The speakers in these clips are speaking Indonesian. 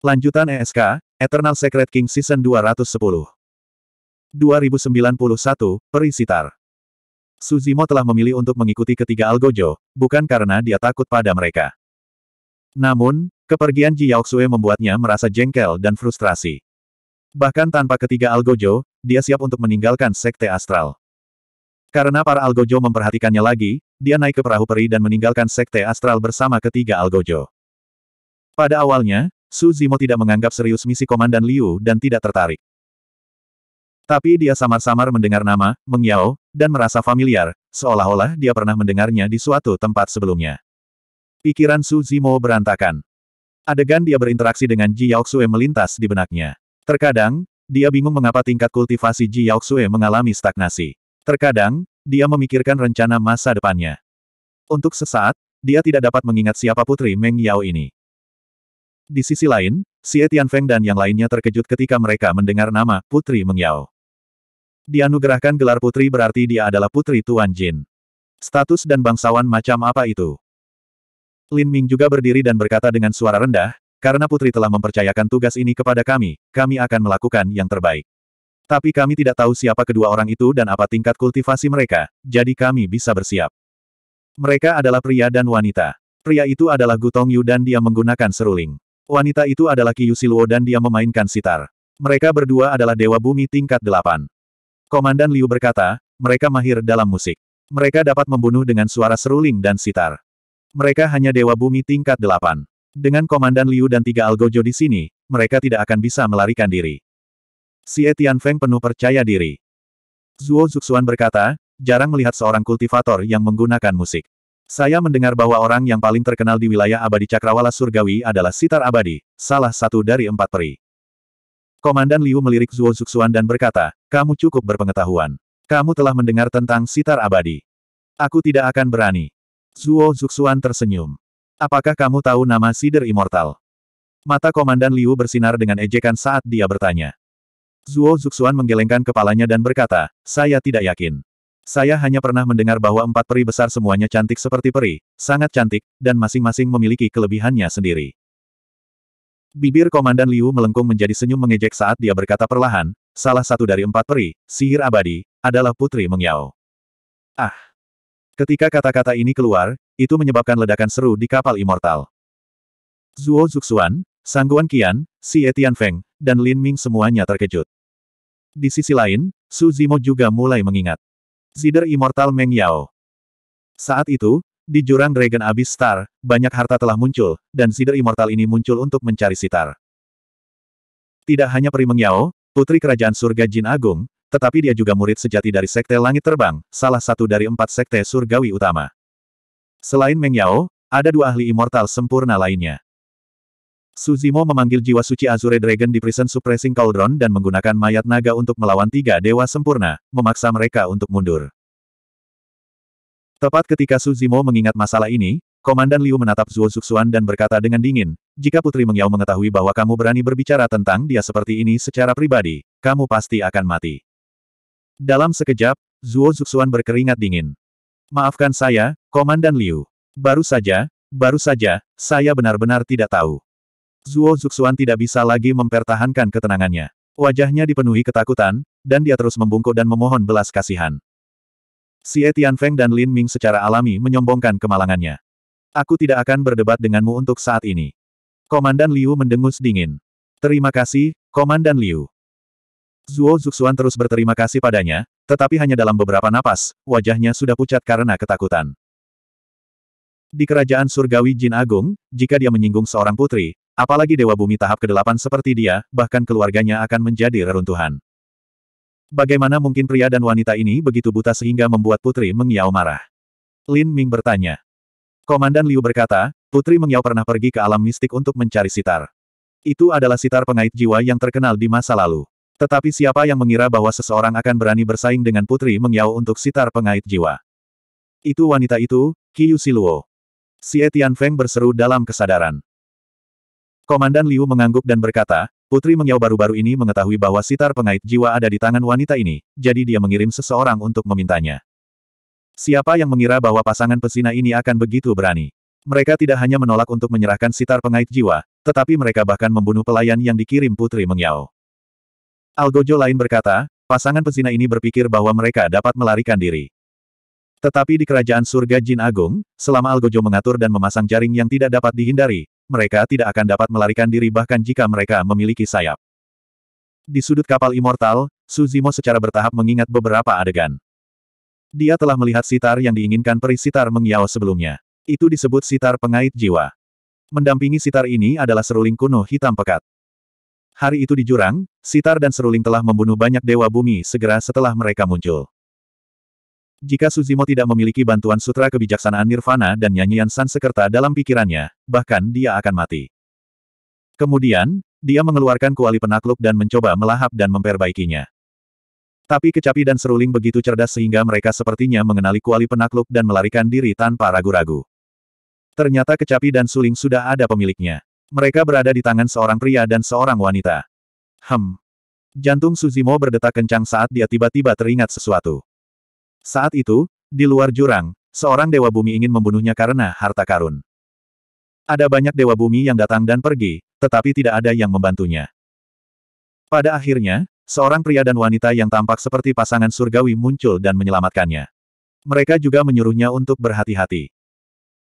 Lanjutan ESK, Eternal Secret King Season 210. 2091, Perisitar. Suzimo telah memilih untuk mengikuti ketiga Algojo, bukan karena dia takut pada mereka. Namun, kepergian Ji Yaoxue membuatnya merasa jengkel dan frustrasi. Bahkan tanpa ketiga Algojo, dia siap untuk meninggalkan Sekte Astral. Karena para Algojo memperhatikannya lagi, dia naik ke perahu peri dan meninggalkan Sekte Astral bersama ketiga Algojo. Pada awalnya, Su Zimo tidak menganggap serius misi Komandan Liu dan tidak tertarik. Tapi dia samar-samar mendengar nama, Meng dan merasa familiar, seolah-olah dia pernah mendengarnya di suatu tempat sebelumnya. Pikiran Su Zimo berantakan. Adegan dia berinteraksi dengan Ji Yaoxue melintas di benaknya. Terkadang, dia bingung mengapa tingkat kultivasi Ji Yaoxue mengalami stagnasi. Terkadang, dia memikirkan rencana masa depannya. Untuk sesaat, dia tidak dapat mengingat siapa putri Meng Yao ini. Di sisi lain, Etian Feng dan yang lainnya terkejut ketika mereka mendengar nama Putri Mengyao. Dianugerahkan gelar putri berarti dia adalah putri Tuan Jin. Status dan bangsawan macam apa itu? Lin Ming juga berdiri dan berkata dengan suara rendah, karena putri telah mempercayakan tugas ini kepada kami, kami akan melakukan yang terbaik. Tapi kami tidak tahu siapa kedua orang itu dan apa tingkat kultivasi mereka, jadi kami bisa bersiap. Mereka adalah pria dan wanita. Pria itu adalah Gutong Yu dan dia menggunakan seruling. Wanita itu adalah Kiyu Siluo dan dia memainkan sitar. Mereka berdua adalah Dewa Bumi tingkat delapan. Komandan Liu berkata, mereka mahir dalam musik. Mereka dapat membunuh dengan suara seruling dan sitar. Mereka hanya Dewa Bumi tingkat delapan. Dengan Komandan Liu dan tiga Algojo di sini, mereka tidak akan bisa melarikan diri. Si Feng penuh percaya diri. Zhuo Zuxuan berkata, jarang melihat seorang kultivator yang menggunakan musik. Saya mendengar bahwa orang yang paling terkenal di wilayah abadi Cakrawala Surgawi adalah Sitar Abadi, salah satu dari empat peri. Komandan Liu melirik Zuo Zuxuan dan berkata, kamu cukup berpengetahuan. Kamu telah mendengar tentang Sitar Abadi. Aku tidak akan berani. Zuo Zuxuan tersenyum. Apakah kamu tahu nama Sider Immortal? Mata Komandan Liu bersinar dengan ejekan saat dia bertanya. Zuo Zuxuan menggelengkan kepalanya dan berkata, saya tidak yakin. Saya hanya pernah mendengar bahwa empat peri besar semuanya cantik seperti peri, sangat cantik, dan masing-masing memiliki kelebihannya sendiri. Bibir Komandan Liu melengkung menjadi senyum mengejek saat dia berkata perlahan, salah satu dari empat peri, sihir abadi, adalah Putri Mengyao. Ah! Ketika kata-kata ini keluar, itu menyebabkan ledakan seru di kapal immortal. Zuo Zuxuan, Sangguan Qian, Si Etian Feng, dan Lin Ming semuanya terkejut. Di sisi lain, Su Zimo juga mulai mengingat. Sider Immortal Meng Yao. Saat itu, di jurang Dragon Abyss Star, banyak harta telah muncul, dan Sider Immortal ini muncul untuk mencari Sitar. Tidak hanya Peri Meng Yao, putri kerajaan surga Jin Agung, tetapi dia juga murid sejati dari Sekte Langit Terbang, salah satu dari empat Sekte Surgawi utama. Selain Meng Yao, ada dua ahli immortal sempurna lainnya. Suzimo memanggil jiwa suci Azure Dragon di Prison Suppressing Cauldron dan menggunakan mayat naga untuk melawan tiga dewa sempurna, memaksa mereka untuk mundur. Tepat ketika Suzimo mengingat masalah ini, Komandan Liu menatap Zuo Zuxuan dan berkata dengan dingin, jika Putri Mengyao mengetahui bahwa kamu berani berbicara tentang dia seperti ini secara pribadi, kamu pasti akan mati. Dalam sekejap, Zuo Zuxuan berkeringat dingin. Maafkan saya, Komandan Liu. Baru saja, baru saja, saya benar-benar tidak tahu. Zuo Zuxuan tidak bisa lagi mempertahankan ketenangannya. Wajahnya dipenuhi ketakutan, dan dia terus membungkuk dan memohon belas kasihan. Si Etian Feng dan Lin Ming secara alami menyombongkan kemalangannya. Aku tidak akan berdebat denganmu untuk saat ini. Komandan Liu mendengus dingin. Terima kasih, Komandan Liu. Zuo Zuxuan terus berterima kasih padanya, tetapi hanya dalam beberapa napas, wajahnya sudah pucat karena ketakutan. Di kerajaan surgawi Jin Agung, jika dia menyinggung seorang putri, Apalagi Dewa Bumi tahap ke-8 seperti dia, bahkan keluarganya akan menjadi reruntuhan. Bagaimana mungkin pria dan wanita ini begitu buta sehingga membuat Putri Mengyao marah? Lin Ming bertanya. Komandan Liu berkata, Putri Mengyao pernah pergi ke alam mistik untuk mencari sitar. Itu adalah sitar pengait jiwa yang terkenal di masa lalu. Tetapi siapa yang mengira bahwa seseorang akan berani bersaing dengan Putri Mengyao untuk sitar pengait jiwa? Itu wanita itu, Qiyu Siluo. Si Etian Feng berseru dalam kesadaran. Komandan Liu mengangguk dan berkata, Putri Mengyao baru-baru ini mengetahui bahwa sitar pengait jiwa ada di tangan wanita ini, jadi dia mengirim seseorang untuk memintanya. Siapa yang mengira bahwa pasangan pesina ini akan begitu berani? Mereka tidak hanya menolak untuk menyerahkan sitar pengait jiwa, tetapi mereka bahkan membunuh pelayan yang dikirim Putri Mengyao. Algojo lain berkata, pasangan pesina ini berpikir bahwa mereka dapat melarikan diri. Tetapi di kerajaan surga Jin Agung, selama Algojo mengatur dan memasang jaring yang tidak dapat dihindari, mereka tidak akan dapat melarikan diri bahkan jika mereka memiliki sayap. Di sudut kapal immortal, Suzimo secara bertahap mengingat beberapa adegan. Dia telah melihat sitar yang diinginkan peri sitar mengiau sebelumnya. Itu disebut sitar pengait jiwa. Mendampingi sitar ini adalah seruling kuno hitam pekat. Hari itu di jurang, sitar dan seruling telah membunuh banyak dewa bumi segera setelah mereka muncul. Jika Suzimo tidak memiliki bantuan sutra kebijaksanaan Nirvana dan nyanyian Sansekerta dalam pikirannya, bahkan dia akan mati. Kemudian, dia mengeluarkan kuali penakluk dan mencoba melahap dan memperbaikinya. Tapi kecapi dan seruling begitu cerdas sehingga mereka sepertinya mengenali kuali penakluk dan melarikan diri tanpa ragu-ragu. Ternyata kecapi dan suling sudah ada pemiliknya. Mereka berada di tangan seorang pria dan seorang wanita. Hem. Jantung Suzimo berdetak kencang saat dia tiba-tiba teringat sesuatu. Saat itu, di luar jurang, seorang Dewa Bumi ingin membunuhnya karena harta karun. Ada banyak Dewa Bumi yang datang dan pergi, tetapi tidak ada yang membantunya. Pada akhirnya, seorang pria dan wanita yang tampak seperti pasangan surgawi muncul dan menyelamatkannya. Mereka juga menyuruhnya untuk berhati-hati.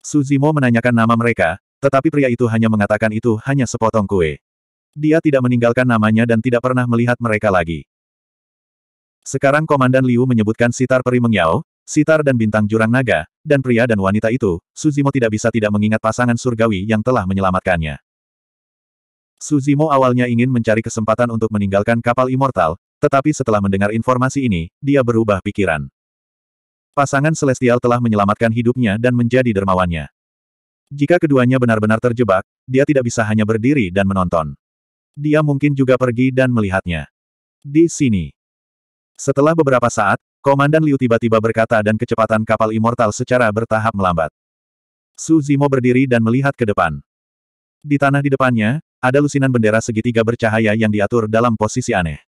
Suzimo menanyakan nama mereka, tetapi pria itu hanya mengatakan itu hanya sepotong kue. Dia tidak meninggalkan namanya dan tidak pernah melihat mereka lagi. Sekarang Komandan Liu menyebutkan sitar peri mengyao, sitar dan bintang jurang naga, dan pria dan wanita itu, Suzimo tidak bisa tidak mengingat pasangan surgawi yang telah menyelamatkannya. Suzimo awalnya ingin mencari kesempatan untuk meninggalkan kapal immortal, tetapi setelah mendengar informasi ini, dia berubah pikiran. Pasangan Celestial telah menyelamatkan hidupnya dan menjadi dermawannya. Jika keduanya benar-benar terjebak, dia tidak bisa hanya berdiri dan menonton. Dia mungkin juga pergi dan melihatnya. Di sini, setelah beberapa saat, Komandan Liu tiba-tiba berkata dan kecepatan kapal immortal secara bertahap melambat. Su Zimo berdiri dan melihat ke depan. Di tanah di depannya, ada lusinan bendera segitiga bercahaya yang diatur dalam posisi aneh.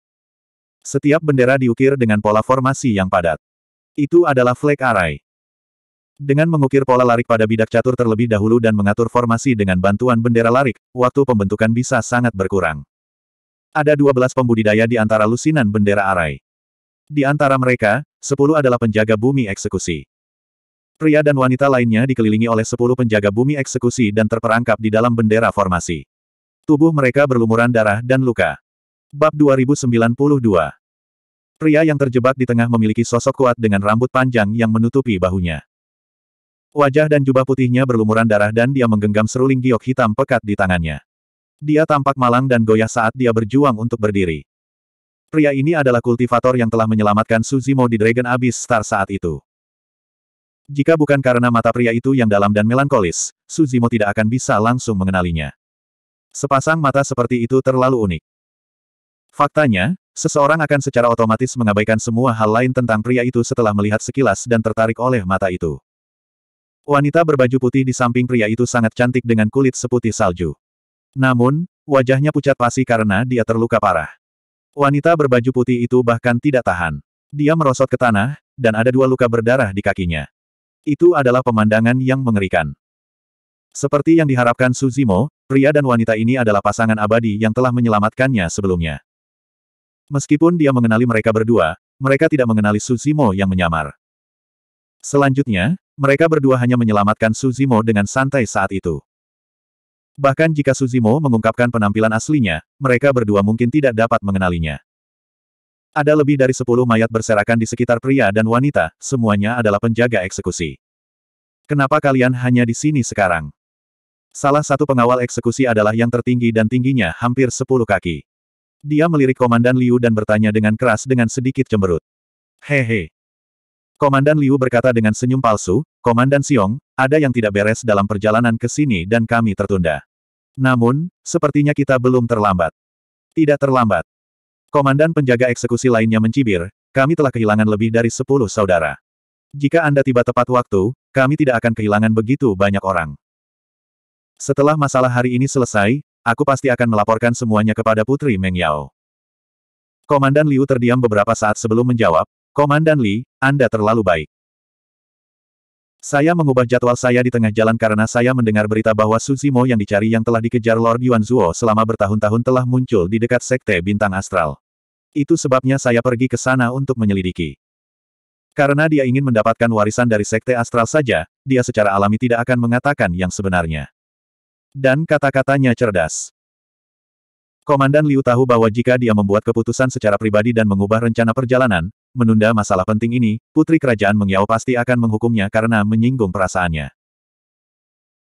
Setiap bendera diukir dengan pola formasi yang padat. Itu adalah flag array. Dengan mengukir pola larik pada bidak catur terlebih dahulu dan mengatur formasi dengan bantuan bendera larik, waktu pembentukan bisa sangat berkurang. Ada 12 pembudidaya di antara lusinan bendera arai. Di antara mereka, sepuluh adalah penjaga bumi eksekusi. Pria dan wanita lainnya dikelilingi oleh sepuluh penjaga bumi eksekusi dan terperangkap di dalam bendera formasi. Tubuh mereka berlumuran darah dan luka. Bab 2092 Pria yang terjebak di tengah memiliki sosok kuat dengan rambut panjang yang menutupi bahunya. Wajah dan jubah putihnya berlumuran darah dan dia menggenggam seruling giok hitam pekat di tangannya. Dia tampak malang dan goyah saat dia berjuang untuk berdiri. Pria ini adalah kultivator yang telah menyelamatkan Suzimo di Dragon Abyss Star saat itu. Jika bukan karena mata pria itu yang dalam dan melankolis, Suzimo tidak akan bisa langsung mengenalinya. Sepasang mata seperti itu terlalu unik. Faktanya, seseorang akan secara otomatis mengabaikan semua hal lain tentang pria itu setelah melihat sekilas dan tertarik oleh mata itu. Wanita berbaju putih di samping pria itu sangat cantik dengan kulit seputih salju. Namun, wajahnya pucat pasi karena dia terluka parah. Wanita berbaju putih itu bahkan tidak tahan. Dia merosot ke tanah, dan ada dua luka berdarah di kakinya. Itu adalah pemandangan yang mengerikan. Seperti yang diharapkan Suzimo, pria dan wanita ini adalah pasangan abadi yang telah menyelamatkannya sebelumnya. Meskipun dia mengenali mereka berdua, mereka tidak mengenali Suzimo yang menyamar. Selanjutnya, mereka berdua hanya menyelamatkan Suzimo dengan santai saat itu. Bahkan jika Suzimo mengungkapkan penampilan aslinya, mereka berdua mungkin tidak dapat mengenalinya. Ada lebih dari sepuluh mayat berserakan di sekitar pria dan wanita, semuanya adalah penjaga eksekusi. Kenapa kalian hanya di sini sekarang? Salah satu pengawal eksekusi adalah yang tertinggi dan tingginya hampir sepuluh kaki. Dia melirik Komandan Liu dan bertanya dengan keras dengan sedikit cemberut. Hehe. Komandan Liu berkata dengan senyum palsu, Komandan Siong, ada yang tidak beres dalam perjalanan ke sini dan kami tertunda. Namun, sepertinya kita belum terlambat. Tidak terlambat. Komandan penjaga eksekusi lainnya mencibir, kami telah kehilangan lebih dari sepuluh saudara. Jika Anda tiba tepat waktu, kami tidak akan kehilangan begitu banyak orang. Setelah masalah hari ini selesai, aku pasti akan melaporkan semuanya kepada Putri Meng Yao. Komandan Liu terdiam beberapa saat sebelum menjawab, Komandan Li, Anda terlalu baik. Saya mengubah jadwal saya di tengah jalan karena saya mendengar berita bahwa Suzimo yang dicari yang telah dikejar Lord Yuan Yuanzuo selama bertahun-tahun telah muncul di dekat Sekte Bintang Astral. Itu sebabnya saya pergi ke sana untuk menyelidiki. Karena dia ingin mendapatkan warisan dari Sekte Astral saja, dia secara alami tidak akan mengatakan yang sebenarnya. Dan kata-katanya cerdas. Komandan Liu tahu bahwa jika dia membuat keputusan secara pribadi dan mengubah rencana perjalanan, menunda masalah penting ini, putri kerajaan Mengyao pasti akan menghukumnya karena menyinggung perasaannya.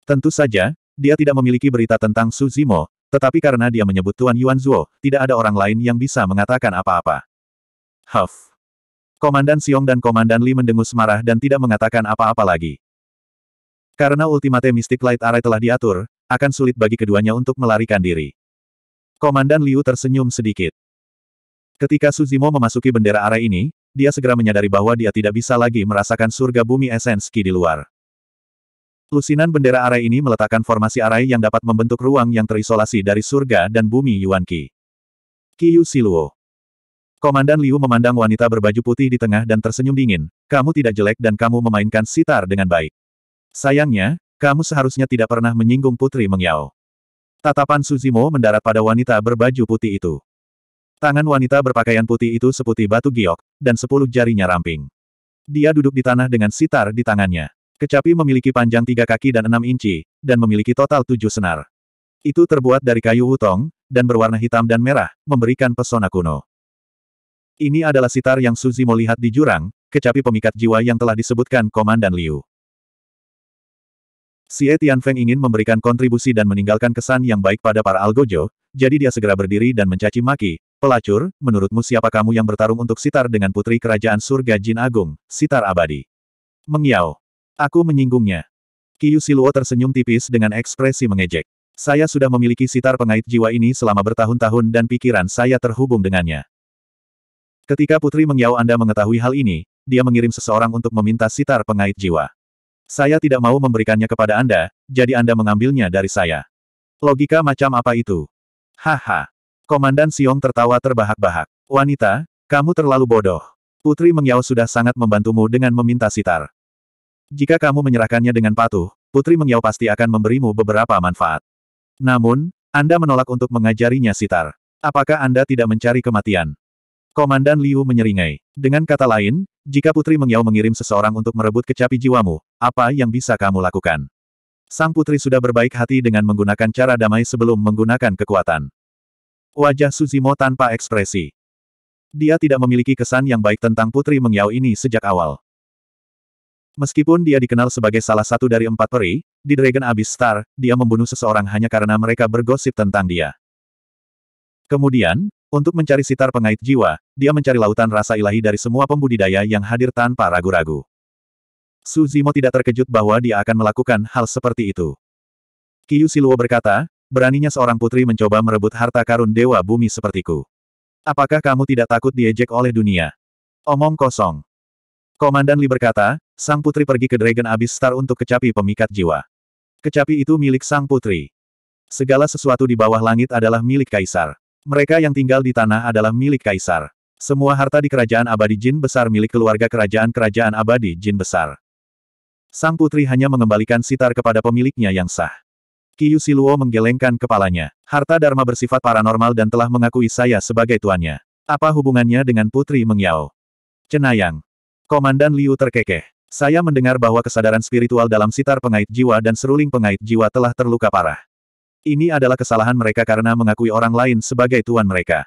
Tentu saja, dia tidak memiliki berita tentang Su Zimo, tetapi karena dia menyebut Tuan Yuan Zuo, tidak ada orang lain yang bisa mengatakan apa-apa. Huff. Komandan Xiong dan Komandan Li mendengus marah dan tidak mengatakan apa-apa lagi. Karena ultimate Mystic Light Array telah diatur, akan sulit bagi keduanya untuk melarikan diri. Komandan Liu tersenyum sedikit. Ketika Suzimo memasuki bendera arah ini, dia segera menyadari bahwa dia tidak bisa lagi merasakan surga bumi esenski di luar. Lusinan bendera arai ini meletakkan formasi arai yang dapat membentuk ruang yang terisolasi dari surga dan bumi Yuan Qi. Qiyu Siluo. Komandan Liu memandang wanita berbaju putih di tengah dan tersenyum dingin, kamu tidak jelek dan kamu memainkan sitar dengan baik. Sayangnya, kamu seharusnya tidak pernah menyinggung Putri Mengyao. Tatapan Suzimo mendarat pada wanita berbaju putih itu. Tangan wanita berpakaian putih itu seputih batu giok, dan sepuluh jarinya ramping. Dia duduk di tanah dengan sitar di tangannya. Kecapi memiliki panjang tiga kaki dan enam inci, dan memiliki total tujuh senar. Itu terbuat dari kayu utong, dan berwarna hitam dan merah, memberikan pesona kuno. Ini adalah sitar yang Suzy lihat di jurang, kecapi pemikat jiwa yang telah disebutkan Komandan Liu. Xie Tianfeng ingin memberikan kontribusi dan meninggalkan kesan yang baik pada para algojo, jadi dia segera berdiri dan mencaci maki, Pelacur, menurutmu siapa kamu yang bertarung untuk sitar dengan putri kerajaan surga Jin Agung, sitar abadi? Mengiau. Aku menyinggungnya. Kiyu Siluo tersenyum tipis dengan ekspresi mengejek. Saya sudah memiliki sitar pengait jiwa ini selama bertahun-tahun dan pikiran saya terhubung dengannya. Ketika Putri Mengiau Anda mengetahui hal ini, dia mengirim seseorang untuk meminta sitar pengait jiwa. Saya tidak mau memberikannya kepada Anda, jadi Anda mengambilnya dari saya. Logika macam apa itu? Haha. Komandan Siong tertawa terbahak-bahak. Wanita, kamu terlalu bodoh. Putri Mengyao sudah sangat membantumu dengan meminta sitar. Jika kamu menyerahkannya dengan patuh, Putri Mengyao pasti akan memberimu beberapa manfaat. Namun, Anda menolak untuk mengajarinya sitar. Apakah Anda tidak mencari kematian? Komandan Liu menyeringai. Dengan kata lain, jika Putri Mengyao mengirim seseorang untuk merebut kecapi jiwamu, apa yang bisa kamu lakukan? Sang putri sudah berbaik hati dengan menggunakan cara damai sebelum menggunakan kekuatan. Wajah Suzimo tanpa ekspresi. Dia tidak memiliki kesan yang baik tentang Putri Mengyao ini sejak awal. Meskipun dia dikenal sebagai salah satu dari empat peri, di Dragon Abyss Star, dia membunuh seseorang hanya karena mereka bergosip tentang dia. Kemudian, untuk mencari sitar pengait jiwa, dia mencari lautan rasa ilahi dari semua pembudidaya yang hadir tanpa ragu-ragu. Suzimo tidak terkejut bahwa dia akan melakukan hal seperti itu. Kiyu Siluo berkata, Beraninya seorang putri mencoba merebut harta karun dewa bumi sepertiku. Apakah kamu tidak takut diejek oleh dunia? Omong kosong. Komandan Li berkata, sang putri pergi ke Dragon Abyss Star untuk kecapi pemikat jiwa. Kecapi itu milik sang putri. Segala sesuatu di bawah langit adalah milik kaisar. Mereka yang tinggal di tanah adalah milik kaisar. Semua harta di kerajaan abadi jin besar milik keluarga kerajaan-kerajaan abadi jin besar. Sang putri hanya mengembalikan sitar kepada pemiliknya yang sah. Kiyu Luo menggelengkan kepalanya. Harta Dharma bersifat paranormal dan telah mengakui saya sebagai tuannya. Apa hubungannya dengan Putri Mengyao? Cenayang. Komandan Liu terkekeh. Saya mendengar bahwa kesadaran spiritual dalam sitar pengait jiwa dan seruling pengait jiwa telah terluka parah. Ini adalah kesalahan mereka karena mengakui orang lain sebagai tuan mereka.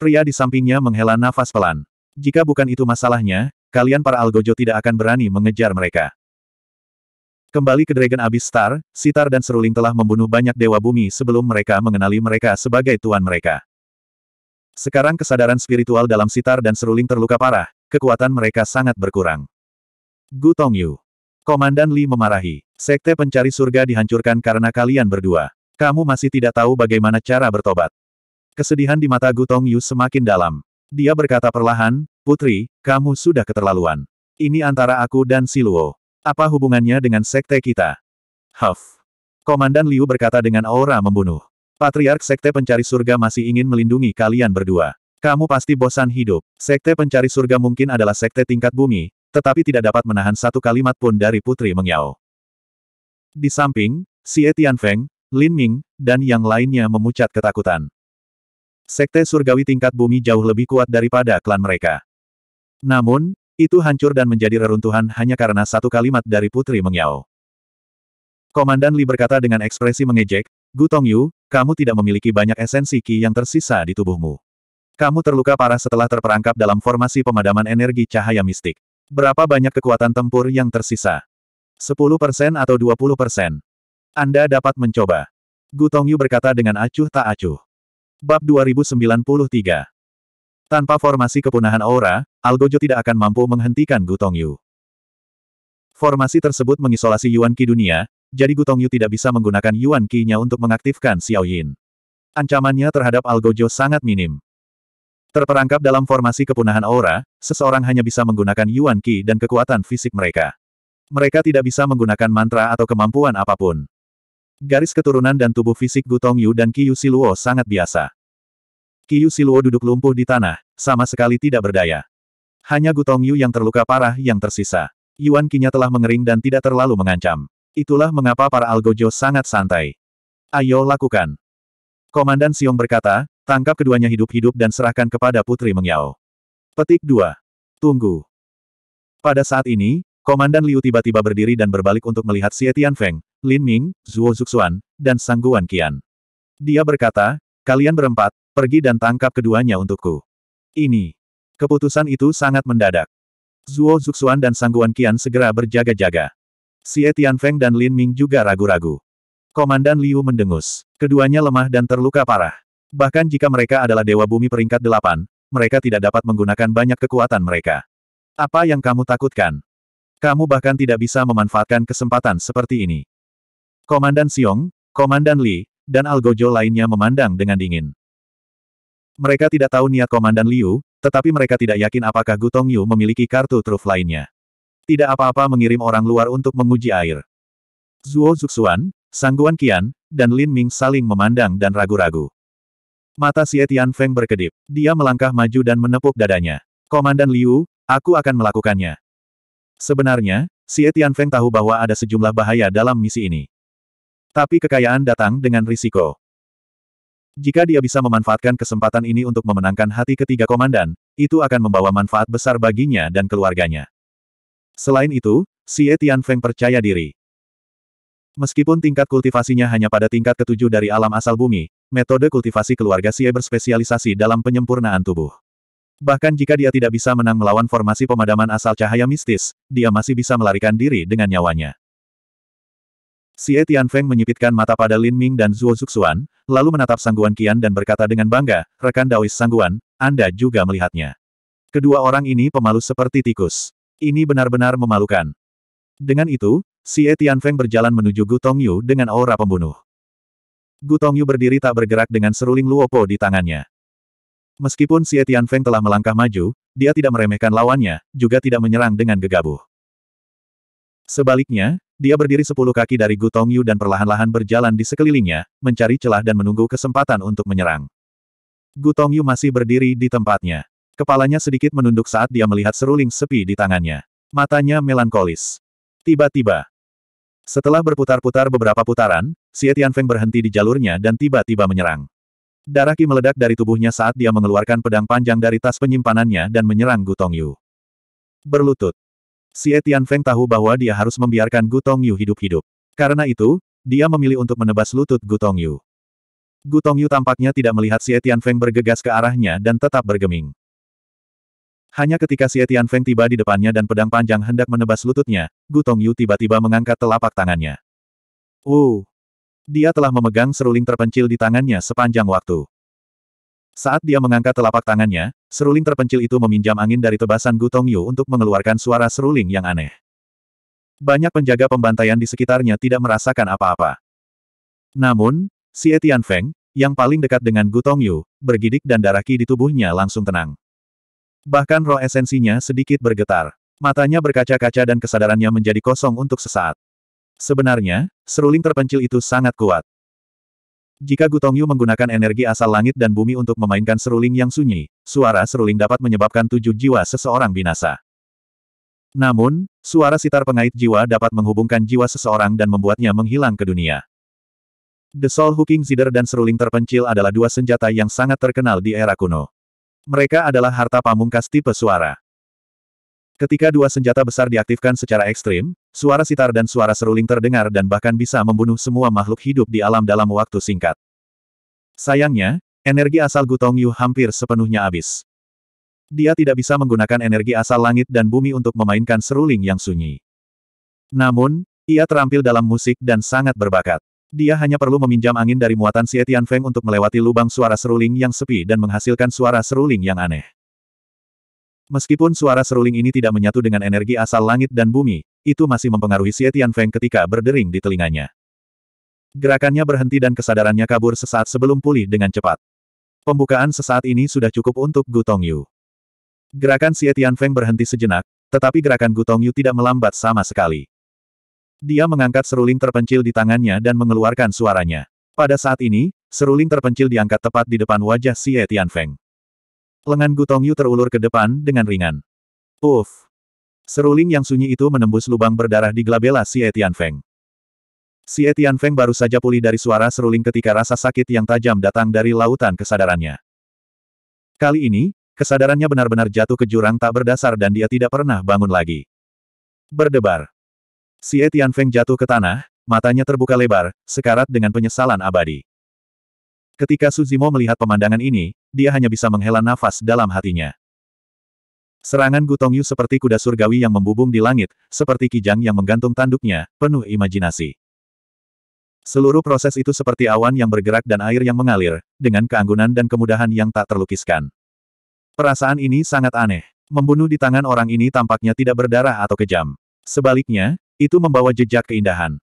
Pria di sampingnya menghela nafas pelan. Jika bukan itu masalahnya, kalian para algojo tidak akan berani mengejar mereka. Kembali ke Dragon Abyss Star, Sitar dan Seruling telah membunuh banyak dewa bumi sebelum mereka mengenali mereka sebagai tuan mereka. Sekarang kesadaran spiritual dalam Sitar dan Seruling terluka parah, kekuatan mereka sangat berkurang. Gu Tongyu. Komandan Li memarahi. Sekte pencari surga dihancurkan karena kalian berdua. Kamu masih tidak tahu bagaimana cara bertobat. Kesedihan di mata Gu Tongyu semakin dalam. Dia berkata perlahan, Putri, kamu sudah keterlaluan. Ini antara aku dan Siluo. Apa hubungannya dengan sekte kita? Huff. Komandan Liu berkata dengan aura membunuh. Patriark Sekte Pencari Surga masih ingin melindungi kalian berdua. Kamu pasti bosan hidup. Sekte Pencari Surga mungkin adalah sekte tingkat bumi, tetapi tidak dapat menahan satu kalimat pun dari Putri Mengyao. Di samping, Si Tianfeng, Lin Ming, dan yang lainnya memucat ketakutan. Sekte surgawi tingkat bumi jauh lebih kuat daripada klan mereka. Namun, itu hancur dan menjadi reruntuhan hanya karena satu kalimat dari Putri Mengyao. Komandan Li berkata dengan ekspresi mengejek, Gu Tongyu, kamu tidak memiliki banyak esensi Qi yang tersisa di tubuhmu. Kamu terluka parah setelah terperangkap dalam formasi pemadaman energi cahaya mistik. Berapa banyak kekuatan tempur yang tersisa? 10% atau 20%? Anda dapat mencoba. Gu Tongyu berkata dengan acuh tak acuh. Bab 2093 tanpa formasi kepunahan aura, Algojo tidak akan mampu menghentikan Gutong Yu. Formasi tersebut mengisolasi Yuan Qi dunia, jadi Gutong Yu tidak bisa menggunakan Yuan Qi-nya untuk mengaktifkan Xiao Yin. Ancamannya terhadap Algojo sangat minim. Terperangkap dalam formasi kepunahan aura, seseorang hanya bisa menggunakan Yuan Qi dan kekuatan fisik mereka. Mereka tidak bisa menggunakan mantra atau kemampuan apapun. Garis keturunan dan tubuh fisik Gutong Yu dan Qi Yu Siluo sangat biasa. Kiyu Siluo duduk lumpuh di tanah, sama sekali tidak berdaya. Hanya Gutong Yu yang terluka parah yang tersisa. Yuan Qinya telah mengering dan tidak terlalu mengancam. Itulah mengapa para algojo sangat santai. Ayo lakukan. Komandan Siong berkata, tangkap keduanya hidup-hidup dan serahkan kepada Putri Mengyao. Petik 2. Tunggu. Pada saat ini, Komandan Liu tiba-tiba berdiri dan berbalik untuk melihat Xie Tianfeng, Lin Ming, Zhuo Zuxuan, dan Sangguan Qian. Dia berkata, kalian berempat, Pergi dan tangkap keduanya untukku. Ini. Keputusan itu sangat mendadak. Zuo Zuxuan dan Sangguan Qian segera berjaga-jaga. Xie Tianfeng dan Lin Ming juga ragu-ragu. Komandan Liu mendengus. Keduanya lemah dan terluka parah. Bahkan jika mereka adalah dewa bumi peringkat delapan, mereka tidak dapat menggunakan banyak kekuatan mereka. Apa yang kamu takutkan? Kamu bahkan tidak bisa memanfaatkan kesempatan seperti ini. Komandan Xiong, Komandan Li, dan Algojo lainnya memandang dengan dingin. Mereka tidak tahu niat Komandan Liu, tetapi mereka tidak yakin apakah Gutong Yu memiliki kartu truf lainnya. Tidak apa-apa mengirim orang luar untuk menguji air. Zuo Zuxuan, Sangguan Qian, dan Lin Ming saling memandang dan ragu-ragu. Mata Xie Tian Feng berkedip. Dia melangkah maju dan menepuk dadanya. Komandan Liu, aku akan melakukannya. Sebenarnya, Xie Tian Feng tahu bahwa ada sejumlah bahaya dalam misi ini. Tapi kekayaan datang dengan risiko. Jika dia bisa memanfaatkan kesempatan ini untuk memenangkan hati ketiga komandan, itu akan membawa manfaat besar baginya dan keluarganya. Selain itu, Xie Tianfeng percaya diri. Meskipun tingkat kultivasinya hanya pada tingkat ketujuh dari alam asal bumi, metode kultivasi keluarga Xie berspesialisasi dalam penyempurnaan tubuh. Bahkan jika dia tidak bisa menang melawan formasi pemadaman asal cahaya mistis, dia masih bisa melarikan diri dengan nyawanya. Xie Tianfeng menyipitkan mata pada Lin Ming dan Zhuo Zuxuan, lalu menatap Sangguan Qian dan berkata dengan bangga, rekan Daois Sangguan, Anda juga melihatnya. Kedua orang ini pemalu seperti tikus. Ini benar-benar memalukan. Dengan itu, Xie Tianfeng berjalan menuju Gu Tongyu dengan aura pembunuh. Gu Tongyu berdiri tak bergerak dengan seruling Luopo di tangannya. Meskipun Xie Tianfeng telah melangkah maju, dia tidak meremehkan lawannya, juga tidak menyerang dengan gegabah. Sebaliknya, dia berdiri sepuluh kaki dari Gutong Yu dan perlahan-lahan berjalan di sekelilingnya, mencari celah dan menunggu kesempatan untuk menyerang. Gutong Yu masih berdiri di tempatnya. Kepalanya sedikit menunduk saat dia melihat seruling sepi di tangannya. Matanya melankolis. Tiba-tiba. Setelah berputar-putar beberapa putaran, Xie Tianfeng berhenti di jalurnya dan tiba-tiba menyerang. Darah ki meledak dari tubuhnya saat dia mengeluarkan pedang panjang dari tas penyimpanannya dan menyerang Gutong Yu. Berlutut. Si Etian Feng tahu bahwa dia harus membiarkan Gutong Yu hidup-hidup. Karena itu, dia memilih untuk menebas lutut Gutong Yu. Gutong Yu tampaknya tidak melihat Si Etian Feng bergegas ke arahnya dan tetap bergeming. Hanya ketika Si Etian Feng tiba di depannya dan pedang panjang hendak menebas lututnya, Gutong Yu tiba-tiba mengangkat telapak tangannya. Uh! Dia telah memegang seruling terpencil di tangannya sepanjang waktu. Saat dia mengangkat telapak tangannya, seruling terpencil itu meminjam angin dari tebasan Gutong Yu untuk mengeluarkan suara seruling yang aneh. Banyak penjaga pembantaian di sekitarnya tidak merasakan apa-apa. Namun, si Etian Feng, yang paling dekat dengan Gutong Yu, bergidik dan darah ki di tubuhnya langsung tenang. Bahkan roh esensinya sedikit bergetar. Matanya berkaca-kaca dan kesadarannya menjadi kosong untuk sesaat. Sebenarnya, seruling terpencil itu sangat kuat. Jika Gutongyu menggunakan energi asal langit dan bumi untuk memainkan seruling yang sunyi, suara seruling dapat menyebabkan tujuh jiwa seseorang binasa. Namun, suara sitar pengait jiwa dapat menghubungkan jiwa seseorang dan membuatnya menghilang ke dunia. The Soul Hooking Zider dan seruling terpencil adalah dua senjata yang sangat terkenal di era kuno. Mereka adalah harta pamungkas tipe suara. Ketika dua senjata besar diaktifkan secara ekstrim, suara sitar dan suara seruling terdengar dan bahkan bisa membunuh semua makhluk hidup di alam dalam waktu singkat. Sayangnya, energi asal Gutong Yu hampir sepenuhnya habis. Dia tidak bisa menggunakan energi asal langit dan bumi untuk memainkan seruling yang sunyi. Namun, ia terampil dalam musik dan sangat berbakat. Dia hanya perlu meminjam angin dari muatan Sietian Feng untuk melewati lubang suara seruling yang sepi dan menghasilkan suara seruling yang aneh. Meskipun suara seruling ini tidak menyatu dengan energi asal langit dan bumi, itu masih mempengaruhi Xie Feng ketika berdering di telinganya. Gerakannya berhenti dan kesadarannya kabur sesaat sebelum pulih dengan cepat. Pembukaan sesaat ini sudah cukup untuk Gu Yu. Gerakan Xie Feng berhenti sejenak, tetapi gerakan Gu Yu tidak melambat sama sekali. Dia mengangkat seruling terpencil di tangannya dan mengeluarkan suaranya. Pada saat ini, seruling terpencil diangkat tepat di depan wajah Xie Feng. Lengan gutong Yu terulur ke depan dengan ringan. Uff! Seruling yang sunyi itu menembus lubang berdarah di glabella si Etian Feng. Si Etian Feng baru saja pulih dari suara seruling ketika rasa sakit yang tajam datang dari lautan kesadarannya. Kali ini, kesadarannya benar-benar jatuh ke jurang tak berdasar dan dia tidak pernah bangun lagi. Berdebar. Si Etian Feng jatuh ke tanah, matanya terbuka lebar, sekarat dengan penyesalan abadi. Ketika Suzimo melihat pemandangan ini, dia hanya bisa menghela nafas dalam hatinya. Serangan Gutongyu seperti kuda surgawi yang membubung di langit, seperti kijang yang menggantung tanduknya, penuh imajinasi. Seluruh proses itu seperti awan yang bergerak dan air yang mengalir, dengan keanggunan dan kemudahan yang tak terlukiskan. Perasaan ini sangat aneh. Membunuh di tangan orang ini tampaknya tidak berdarah atau kejam. Sebaliknya, itu membawa jejak keindahan.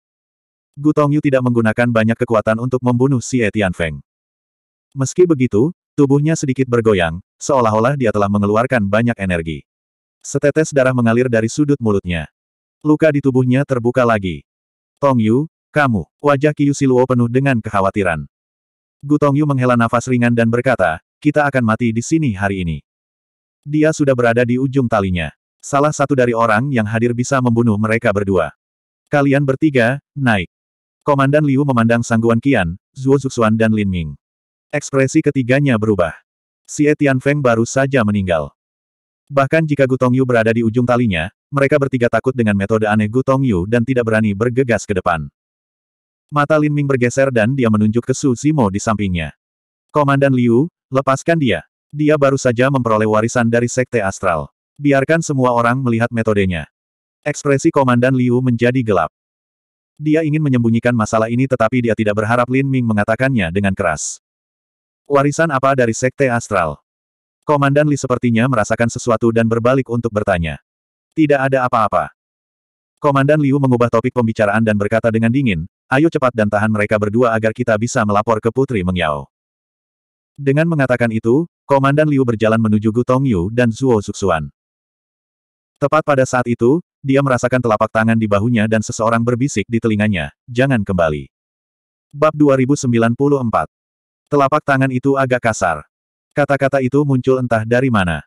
Gutongyu tidak menggunakan banyak kekuatan untuk membunuh si Etian Feng. Meski begitu, tubuhnya sedikit bergoyang, seolah-olah dia telah mengeluarkan banyak energi. Setetes darah mengalir dari sudut mulutnya. Luka di tubuhnya terbuka lagi. Tong Yu, kamu, wajah Qiu Siluo penuh dengan kekhawatiran. Gu Tong Yu menghela nafas ringan dan berkata, kita akan mati di sini hari ini. Dia sudah berada di ujung talinya. Salah satu dari orang yang hadir bisa membunuh mereka berdua. Kalian bertiga, naik. Komandan Liu memandang Sangguan Qian, Zhuo Zuxuan dan Lin Ming. Ekspresi ketiganya berubah. Si Etian Feng baru saja meninggal. Bahkan jika Gutong Yu berada di ujung talinya, mereka bertiga takut dengan metode aneh Gutong Yu dan tidak berani bergegas ke depan. Mata Lin Ming bergeser dan dia menunjuk ke Su Zimo di sampingnya. Komandan Liu, lepaskan dia. Dia baru saja memperoleh warisan dari Sekte Astral. Biarkan semua orang melihat metodenya. Ekspresi Komandan Liu menjadi gelap. Dia ingin menyembunyikan masalah ini tetapi dia tidak berharap Lin Ming mengatakannya dengan keras. Warisan apa dari Sekte Astral? Komandan Li sepertinya merasakan sesuatu dan berbalik untuk bertanya. Tidak ada apa-apa. Komandan Liu mengubah topik pembicaraan dan berkata dengan dingin, ayo cepat dan tahan mereka berdua agar kita bisa melapor ke Putri Mengyao. Dengan mengatakan itu, Komandan Liu berjalan menuju Gutong Yu dan Zuo Zuxuan. Tepat pada saat itu, dia merasakan telapak tangan di bahunya dan seseorang berbisik di telinganya, jangan kembali. Bab 2094 Telapak tangan itu agak kasar. Kata-kata itu muncul entah dari mana.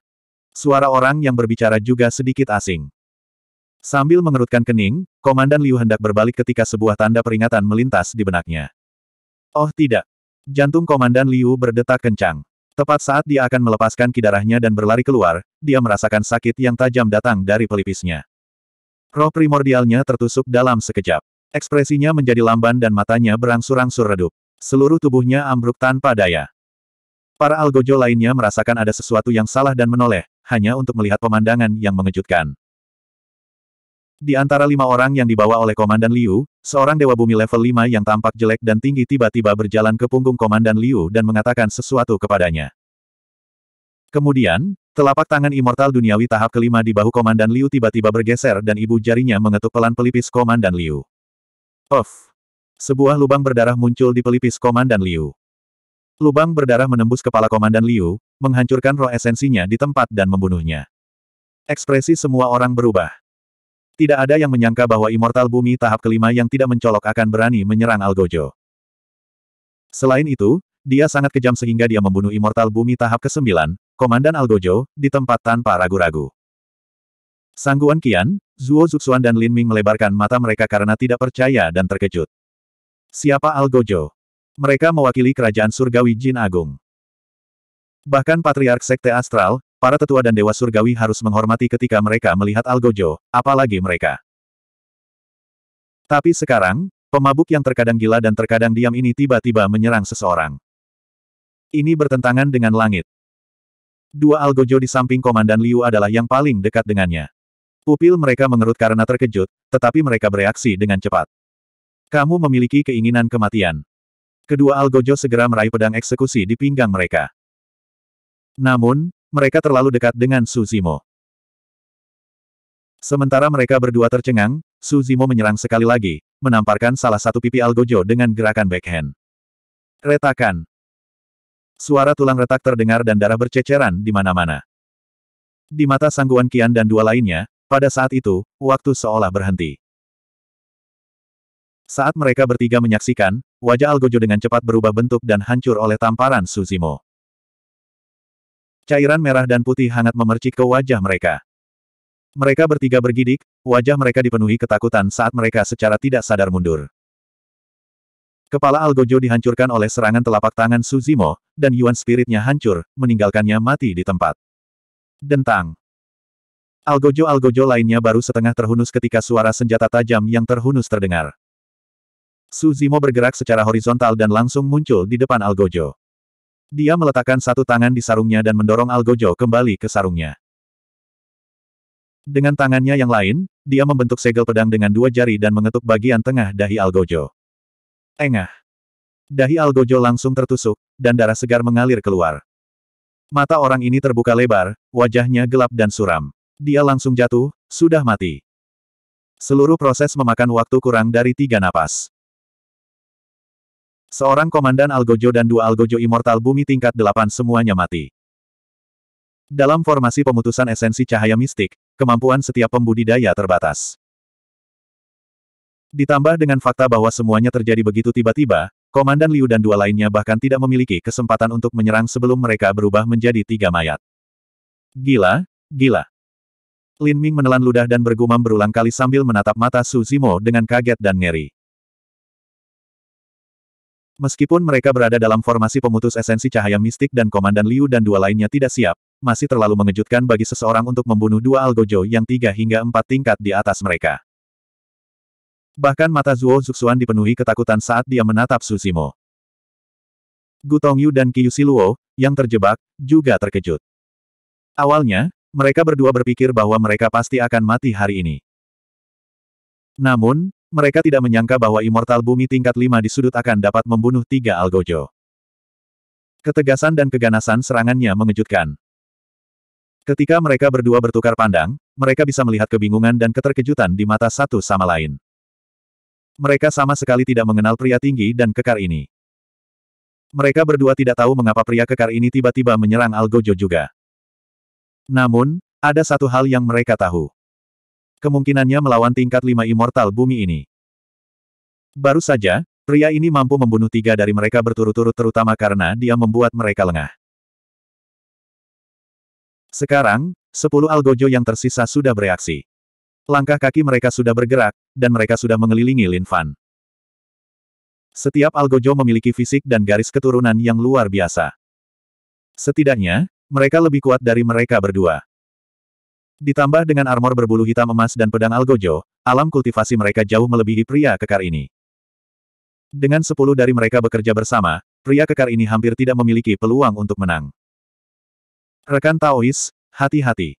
Suara orang yang berbicara juga sedikit asing. Sambil mengerutkan kening, Komandan Liu hendak berbalik ketika sebuah tanda peringatan melintas di benaknya. Oh tidak. Jantung Komandan Liu berdetak kencang. Tepat saat dia akan melepaskan kidarahnya dan berlari keluar, dia merasakan sakit yang tajam datang dari pelipisnya. Roh primordialnya tertusuk dalam sekejap. Ekspresinya menjadi lamban dan matanya berangsur-angsur redup. Seluruh tubuhnya ambruk tanpa daya. Para algojo lainnya merasakan ada sesuatu yang salah dan menoleh, hanya untuk melihat pemandangan yang mengejutkan. Di antara lima orang yang dibawa oleh Komandan Liu, seorang Dewa Bumi level 5 yang tampak jelek dan tinggi tiba-tiba berjalan ke punggung Komandan Liu dan mengatakan sesuatu kepadanya. Kemudian, telapak tangan immortal duniawi tahap kelima di bahu Komandan Liu tiba-tiba bergeser dan ibu jarinya mengetuk pelan pelipis Komandan Liu. Of, sebuah lubang berdarah muncul di pelipis Komandan Liu. Lubang berdarah menembus kepala Komandan Liu, menghancurkan roh esensinya di tempat dan membunuhnya. Ekspresi semua orang berubah. Tidak ada yang menyangka bahwa Immortal Bumi tahap kelima yang tidak mencolok akan berani menyerang Algojo. Selain itu, dia sangat kejam sehingga dia membunuh Immortal Bumi tahap ke-9, Komandan Algojo, di tempat tanpa ragu-ragu. Sangguan Qian, Zuo Zuxuan dan Lin Ming melebarkan mata mereka karena tidak percaya dan terkejut. Siapa Algojo? Mereka mewakili kerajaan surgawi Jin Agung. Bahkan Patriark Sekte Astral, para tetua dan dewa surgawi harus menghormati ketika mereka melihat Algojo, apalagi mereka. Tapi sekarang, pemabuk yang terkadang gila dan terkadang diam ini tiba-tiba menyerang seseorang. Ini bertentangan dengan langit. Dua Algojo di samping Komandan Liu adalah yang paling dekat dengannya. Pupil mereka mengerut karena terkejut, tetapi mereka bereaksi dengan cepat. Kamu memiliki keinginan kematian. Kedua Algojo segera meraih pedang eksekusi di pinggang mereka. Namun, mereka terlalu dekat dengan Suzimo. Sementara mereka berdua tercengang, Suzimo menyerang sekali lagi, menamparkan salah satu pipi Algojo dengan gerakan backhand. Retakan. Suara tulang retak terdengar dan darah berceceran di mana-mana. Di mata Sangguan Kian dan dua lainnya, pada saat itu, waktu seolah berhenti. Saat mereka bertiga menyaksikan, wajah Algojo dengan cepat berubah bentuk dan hancur oleh tamparan Suzimo. Cairan merah dan putih hangat memercik ke wajah mereka. Mereka bertiga bergidik, wajah mereka dipenuhi ketakutan saat mereka secara tidak sadar mundur. Kepala Algojo dihancurkan oleh serangan telapak tangan Suzimo, dan Yuan spiritnya hancur, meninggalkannya mati di tempat. Dentang. Algojo-algojo lainnya baru setengah terhunus ketika suara senjata tajam yang terhunus terdengar. Su Zimo bergerak secara horizontal dan langsung muncul di depan Algojo. Dia meletakkan satu tangan di sarungnya dan mendorong Algojo kembali ke sarungnya. Dengan tangannya yang lain, dia membentuk segel pedang dengan dua jari dan mengetuk bagian tengah dahi Algojo. Engah. Dahi Algojo langsung tertusuk, dan darah segar mengalir keluar. Mata orang ini terbuka lebar, wajahnya gelap dan suram. Dia langsung jatuh, sudah mati. Seluruh proses memakan waktu kurang dari tiga napas. Seorang komandan Algojo dan dua Algojo Immortal Bumi tingkat delapan semuanya mati. Dalam formasi pemutusan esensi cahaya mistik, kemampuan setiap pembudidaya terbatas. Ditambah dengan fakta bahwa semuanya terjadi begitu tiba-tiba, Komandan Liu dan dua lainnya bahkan tidak memiliki kesempatan untuk menyerang sebelum mereka berubah menjadi tiga mayat. Gila, gila. Lin Ming menelan ludah dan bergumam berulang kali sambil menatap mata Su Zimo dengan kaget dan ngeri. Meskipun mereka berada dalam formasi pemutus esensi cahaya mistik dan Komandan Liu dan dua lainnya tidak siap, masih terlalu mengejutkan bagi seseorang untuk membunuh dua algojo yang tiga hingga empat tingkat di atas mereka. Bahkan mata Zuo Zuxuan dipenuhi ketakutan saat dia menatap Suzimo. Gu Tongyu dan Kiyushi Luo, yang terjebak, juga terkejut. Awalnya, mereka berdua berpikir bahwa mereka pasti akan mati hari ini. Namun, mereka tidak menyangka bahwa Immortal Bumi tingkat 5 di sudut akan dapat membunuh tiga Algojo. Ketegasan dan keganasan serangannya mengejutkan. Ketika mereka berdua bertukar pandang, mereka bisa melihat kebingungan dan keterkejutan di mata satu sama lain. Mereka sama sekali tidak mengenal pria tinggi dan kekar ini. Mereka berdua tidak tahu mengapa pria kekar ini tiba-tiba menyerang Algojo juga. Namun, ada satu hal yang mereka tahu. Kemungkinannya melawan tingkat lima immortal bumi ini. Baru saja, pria ini mampu membunuh tiga dari mereka berturut-turut terutama karena dia membuat mereka lengah. Sekarang, sepuluh algojo yang tersisa sudah bereaksi. Langkah kaki mereka sudah bergerak, dan mereka sudah mengelilingi Lin Fan. Setiap algojo memiliki fisik dan garis keturunan yang luar biasa. Setidaknya, mereka lebih kuat dari mereka berdua. Ditambah dengan armor berbulu hitam emas dan pedang Algojo, alam kultivasi mereka jauh melebihi pria kekar ini. Dengan sepuluh dari mereka bekerja bersama, pria kekar ini hampir tidak memiliki peluang untuk menang. Rekan Taois, hati-hati.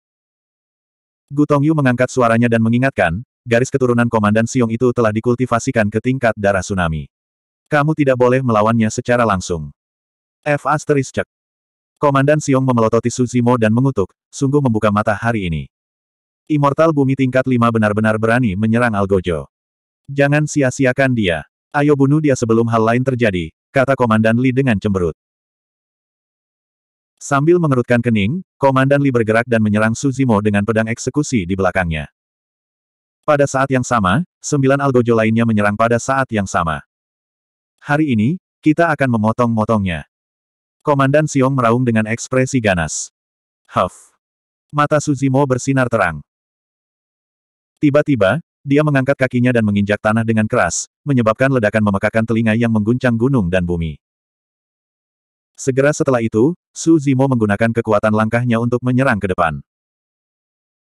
Gutongyu mengangkat suaranya dan mengingatkan, garis keturunan Komandan Siung itu telah dikultivasikan ke tingkat darah tsunami. Kamu tidak boleh melawannya secara langsung. F. Asterisk. Komandan Siong memelototi Suzimo dan mengutuk, sungguh membuka mata hari ini. Immortal bumi tingkat 5 benar-benar berani menyerang Algojo. Jangan sia-siakan dia. Ayo bunuh dia sebelum hal lain terjadi, kata Komandan Li dengan cemberut. Sambil mengerutkan kening, Komandan Li bergerak dan menyerang Suzimo dengan pedang eksekusi di belakangnya. Pada saat yang sama, sembilan algojo lainnya menyerang pada saat yang sama. Hari ini, kita akan memotong-motongnya. Komandan Siong meraung dengan ekspresi ganas. Huff. Mata Suzimo bersinar terang. Tiba-tiba, dia mengangkat kakinya dan menginjak tanah dengan keras, menyebabkan ledakan memekakan telinga yang mengguncang gunung dan bumi. Segera setelah itu, Suzimo menggunakan kekuatan langkahnya untuk menyerang ke depan.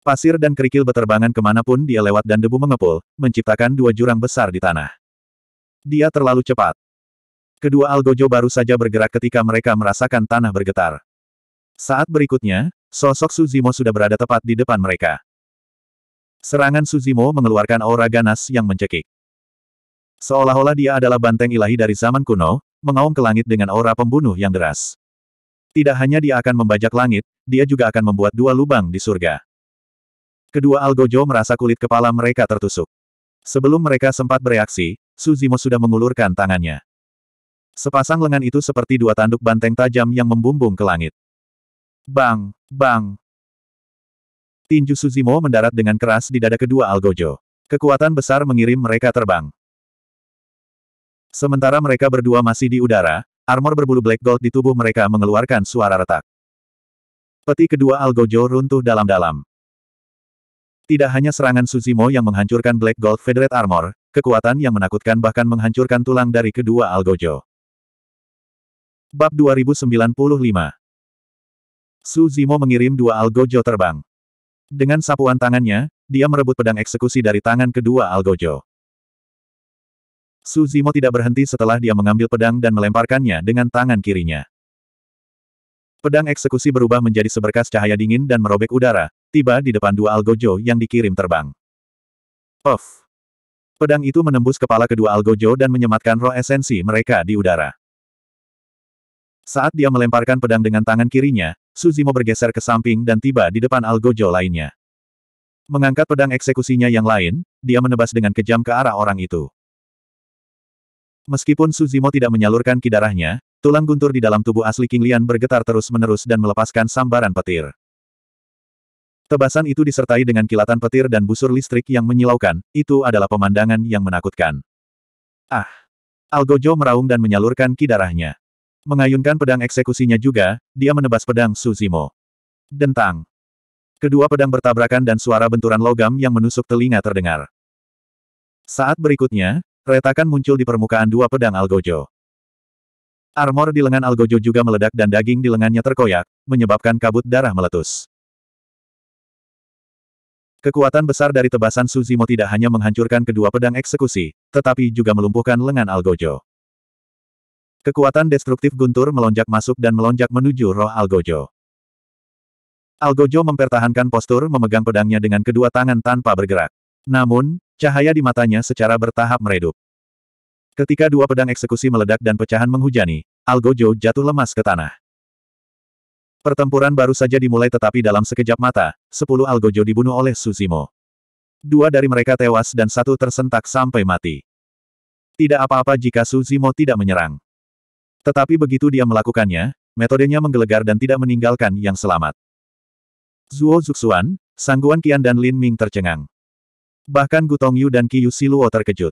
Pasir dan kerikil beterbangan kemanapun dia lewat dan debu mengepul, menciptakan dua jurang besar di tanah. Dia terlalu cepat. Kedua algojo baru saja bergerak ketika mereka merasakan tanah bergetar. Saat berikutnya, sosok Suzimo sudah berada tepat di depan mereka. Serangan Suzimo mengeluarkan aura ganas yang mencekik. Seolah-olah dia adalah banteng ilahi dari zaman kuno, mengaum ke langit dengan aura pembunuh yang deras. Tidak hanya dia akan membajak langit, dia juga akan membuat dua lubang di surga. Kedua algojo merasa kulit kepala mereka tertusuk. Sebelum mereka sempat bereaksi, Suzimo sudah mengulurkan tangannya. Sepasang lengan itu seperti dua tanduk banteng tajam yang membumbung ke langit. Bang! Bang! Tinju Suzimo mendarat dengan keras di dada kedua Algojo. Kekuatan besar mengirim mereka terbang. Sementara mereka berdua masih di udara, armor berbulu black gold di tubuh mereka mengeluarkan suara retak. Peti kedua Algojo runtuh dalam-dalam. Tidak hanya serangan Suzimo yang menghancurkan Black Gold Federate Armor, kekuatan yang menakutkan bahkan menghancurkan tulang dari kedua Algojo. Bab 2095 Su Zimo mengirim dua algojo terbang. Dengan sapuan tangannya, dia merebut pedang eksekusi dari tangan kedua algojo. Su Zimo tidak berhenti setelah dia mengambil pedang dan melemparkannya dengan tangan kirinya. Pedang eksekusi berubah menjadi seberkas cahaya dingin dan merobek udara, tiba di depan dua algojo yang dikirim terbang. Of! Pedang itu menembus kepala kedua algojo dan menyematkan roh esensi mereka di udara. Saat dia melemparkan pedang dengan tangan kirinya, Suzimo bergeser ke samping dan tiba di depan Algojo lainnya. Mengangkat pedang eksekusinya yang lain, dia menebas dengan kejam ke arah orang itu. Meskipun Suzimo tidak menyalurkan kidarahnya, tulang guntur di dalam tubuh asli King Lian bergetar terus-menerus dan melepaskan sambaran petir. Tebasan itu disertai dengan kilatan petir dan busur listrik yang menyilaukan, itu adalah pemandangan yang menakutkan. Ah! Algojo meraung dan menyalurkan kidarahnya. Mengayunkan pedang eksekusinya juga, dia menebas pedang Suzimo. Dentang. Kedua pedang bertabrakan dan suara benturan logam yang menusuk telinga terdengar. Saat berikutnya, retakan muncul di permukaan dua pedang Algojo. Armor di lengan Algojo juga meledak dan daging di lengannya terkoyak, menyebabkan kabut darah meletus. Kekuatan besar dari tebasan Suzimo tidak hanya menghancurkan kedua pedang eksekusi, tetapi juga melumpuhkan lengan Algojo. Kekuatan destruktif guntur melonjak masuk dan melonjak menuju roh Algojo. Algojo mempertahankan postur memegang pedangnya dengan kedua tangan tanpa bergerak. Namun, cahaya di matanya secara bertahap meredup. Ketika dua pedang eksekusi meledak dan pecahan menghujani, Algojo jatuh lemas ke tanah. Pertempuran baru saja dimulai tetapi dalam sekejap mata, sepuluh Algojo dibunuh oleh Suzimo. Dua dari mereka tewas dan satu tersentak sampai mati. Tidak apa-apa jika Suzimo tidak menyerang. Tetapi begitu dia melakukannya, metodenya menggelegar dan tidak meninggalkan yang selamat. Zuo Zuxuan, Sangguan Qian dan Lin Ming tercengang. Bahkan Gutong Yu dan Qiyu Siluo terkejut.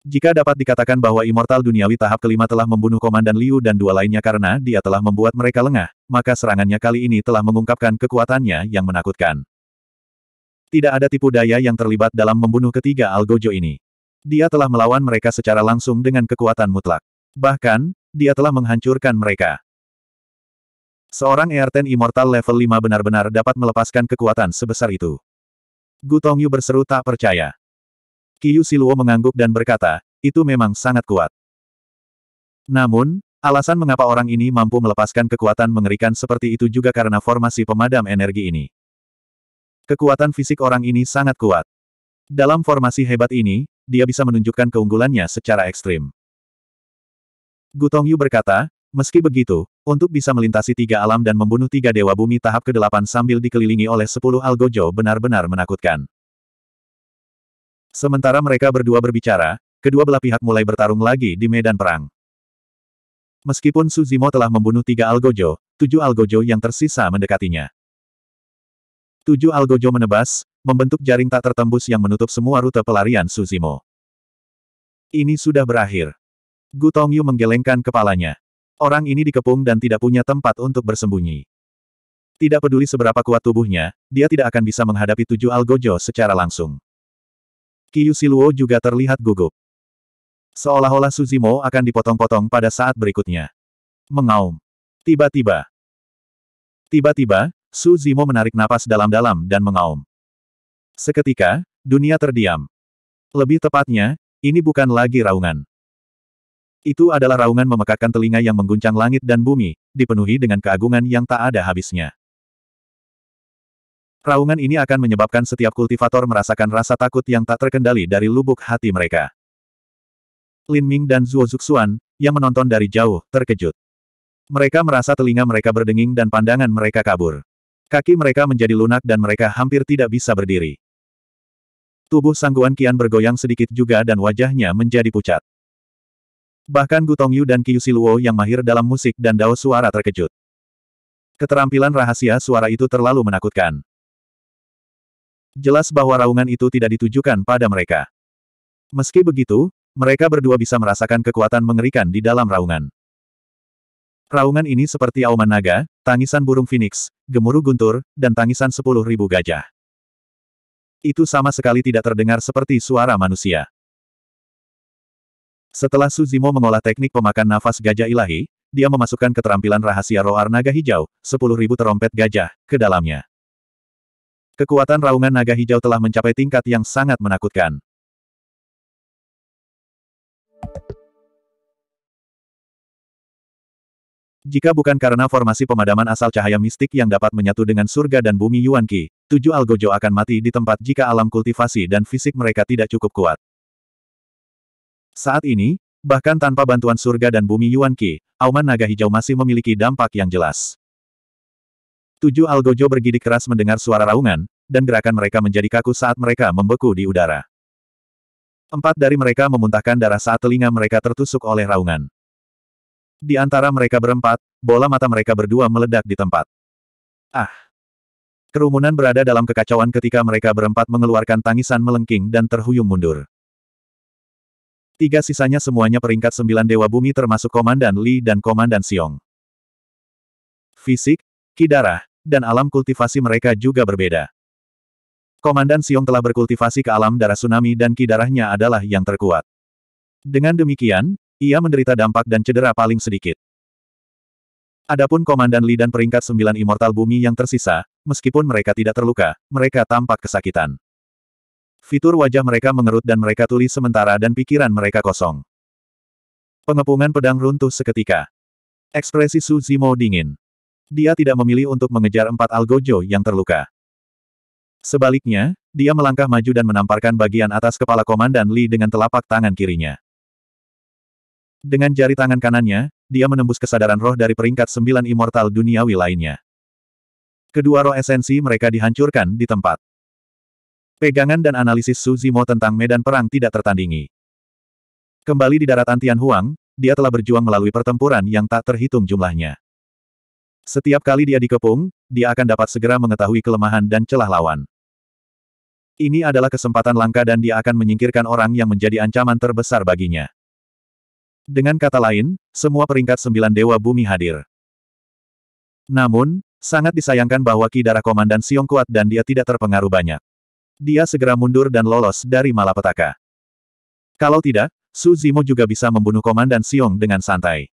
Jika dapat dikatakan bahwa Immortal Duniawi tahap kelima telah membunuh Komandan Liu dan dua lainnya karena dia telah membuat mereka lengah, maka serangannya kali ini telah mengungkapkan kekuatannya yang menakutkan. Tidak ada tipu daya yang terlibat dalam membunuh ketiga Algojo ini. Dia telah melawan mereka secara langsung dengan kekuatan mutlak. Bahkan, dia telah menghancurkan mereka. Seorang Erten Immortal level 5 benar-benar dapat melepaskan kekuatan sebesar itu. Gu Tongyu berseru tak percaya. Kiyu Siluo mengangguk dan berkata, itu memang sangat kuat. Namun, alasan mengapa orang ini mampu melepaskan kekuatan mengerikan seperti itu juga karena formasi pemadam energi ini. Kekuatan fisik orang ini sangat kuat. Dalam formasi hebat ini, dia bisa menunjukkan keunggulannya secara ekstrim. Gutong Yu berkata, meski begitu, untuk bisa melintasi tiga alam dan membunuh tiga dewa bumi tahap ke-8 sambil dikelilingi oleh sepuluh algojo benar-benar menakutkan. Sementara mereka berdua berbicara, kedua belah pihak mulai bertarung lagi di medan perang. Meskipun Suzimo telah membunuh tiga algojo, tujuh algojo yang tersisa mendekatinya. Tujuh algojo menebas, membentuk jaring tak tertembus yang menutup semua rute pelarian Suzimo. Ini sudah berakhir. Gu Tongyu menggelengkan kepalanya. Orang ini dikepung dan tidak punya tempat untuk bersembunyi. Tidak peduli seberapa kuat tubuhnya, dia tidak akan bisa menghadapi tujuh algojo secara langsung. Kiyu Siluo juga terlihat gugup. Seolah-olah Suzimo akan dipotong-potong pada saat berikutnya. Mengaum. Tiba-tiba. Tiba-tiba, Suzimo menarik napas dalam-dalam dan mengaum. Seketika, dunia terdiam. Lebih tepatnya, ini bukan lagi raungan. Itu adalah raungan memekakan telinga yang mengguncang langit dan bumi, dipenuhi dengan keagungan yang tak ada habisnya. Raungan ini akan menyebabkan setiap kultivator merasakan rasa takut yang tak terkendali dari lubuk hati mereka. Lin Ming dan Zhuo Zuxuan, yang menonton dari jauh, terkejut. Mereka merasa telinga mereka berdenging dan pandangan mereka kabur. Kaki mereka menjadi lunak dan mereka hampir tidak bisa berdiri. Tubuh Sangguan kian bergoyang sedikit juga dan wajahnya menjadi pucat. Bahkan Gutong Yu dan Kiyu Siluo yang mahir dalam musik dan dao suara terkejut. Keterampilan rahasia suara itu terlalu menakutkan. Jelas bahwa raungan itu tidak ditujukan pada mereka. Meski begitu, mereka berdua bisa merasakan kekuatan mengerikan di dalam raungan. Raungan ini seperti auman naga, tangisan burung phoenix, gemuruh guntur, dan tangisan sepuluh ribu gajah. Itu sama sekali tidak terdengar seperti suara manusia. Setelah Suzimo mengolah teknik pemakan nafas gajah ilahi, dia memasukkan keterampilan rahasia roar naga hijau, 10.000 terompet gajah, ke dalamnya. Kekuatan raungan naga hijau telah mencapai tingkat yang sangat menakutkan. Jika bukan karena formasi pemadaman asal cahaya mistik yang dapat menyatu dengan surga dan bumi Yuan Qi, tujuh algojo akan mati di tempat jika alam kultivasi dan fisik mereka tidak cukup kuat. Saat ini, bahkan tanpa bantuan surga dan bumi Yuan Qi, auman naga hijau masih memiliki dampak yang jelas. Tujuh algojo bergidik keras mendengar suara raungan, dan gerakan mereka menjadi kaku saat mereka membeku di udara. Empat dari mereka memuntahkan darah saat telinga mereka tertusuk oleh raungan. Di antara mereka berempat, bola mata mereka berdua meledak di tempat. Ah! Kerumunan berada dalam kekacauan ketika mereka berempat mengeluarkan tangisan melengking dan terhuyung mundur. Tiga sisanya semuanya peringkat sembilan Dewa Bumi termasuk Komandan Li dan Komandan Siong. Fisik, kidarah, dan alam kultivasi mereka juga berbeda. Komandan Siong telah berkultivasi ke alam darah tsunami dan kidarahnya adalah yang terkuat. Dengan demikian, ia menderita dampak dan cedera paling sedikit. Adapun Komandan Li dan peringkat sembilan Immortal Bumi yang tersisa, meskipun mereka tidak terluka, mereka tampak kesakitan. Fitur wajah mereka mengerut dan mereka tuli sementara dan pikiran mereka kosong. Pengepungan pedang runtuh seketika. Ekspresi Su Zimo dingin. Dia tidak memilih untuk mengejar empat algojo yang terluka. Sebaliknya, dia melangkah maju dan menamparkan bagian atas kepala Komandan Li dengan telapak tangan kirinya. Dengan jari tangan kanannya, dia menembus kesadaran roh dari peringkat sembilan immortal duniawi lainnya. Kedua roh esensi mereka dihancurkan di tempat. Pegangan dan analisis Su Zimo tentang medan perang tidak tertandingi. Kembali di daratan Tianhuang, dia telah berjuang melalui pertempuran yang tak terhitung jumlahnya. Setiap kali dia dikepung, dia akan dapat segera mengetahui kelemahan dan celah lawan. Ini adalah kesempatan langka dan dia akan menyingkirkan orang yang menjadi ancaman terbesar baginya. Dengan kata lain, semua peringkat sembilan dewa bumi hadir. Namun, sangat disayangkan bahwa Ki darah Komandan Siong kuat dan dia tidak terpengaruh banyak. Dia segera mundur dan lolos dari malapetaka. Kalau tidak, Su Zimo juga bisa membunuh Komandan Siong dengan santai.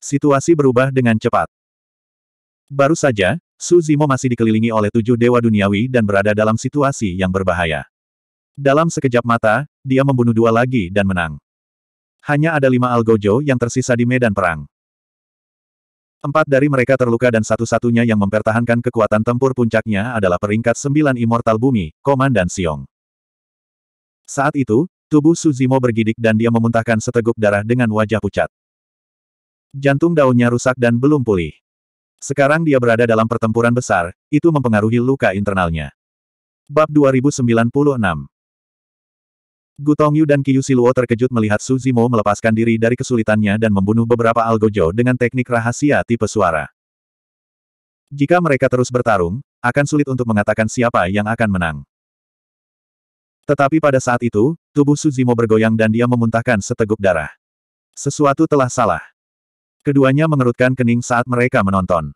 Situasi berubah dengan cepat. Baru saja, Su Zimo masih dikelilingi oleh tujuh dewa duniawi dan berada dalam situasi yang berbahaya. Dalam sekejap mata, dia membunuh dua lagi dan menang. Hanya ada lima algojo yang tersisa di medan perang. Empat dari mereka terluka dan satu-satunya yang mempertahankan kekuatan tempur puncaknya adalah peringkat sembilan Immortal Bumi, Komandan Siong. Saat itu, tubuh Suzimo bergidik dan dia memuntahkan seteguk darah dengan wajah pucat. Jantung daunnya rusak dan belum pulih. Sekarang dia berada dalam pertempuran besar, itu mempengaruhi luka internalnya. Bab 2096 Gu Tongyu dan Qiu Siluo terkejut melihat Su Zimo melepaskan diri dari kesulitannya dan membunuh beberapa algojo dengan teknik rahasia tipe suara. Jika mereka terus bertarung, akan sulit untuk mengatakan siapa yang akan menang. Tetapi pada saat itu, tubuh Suzimo bergoyang dan dia memuntahkan seteguk darah. Sesuatu telah salah. Keduanya mengerutkan kening saat mereka menonton.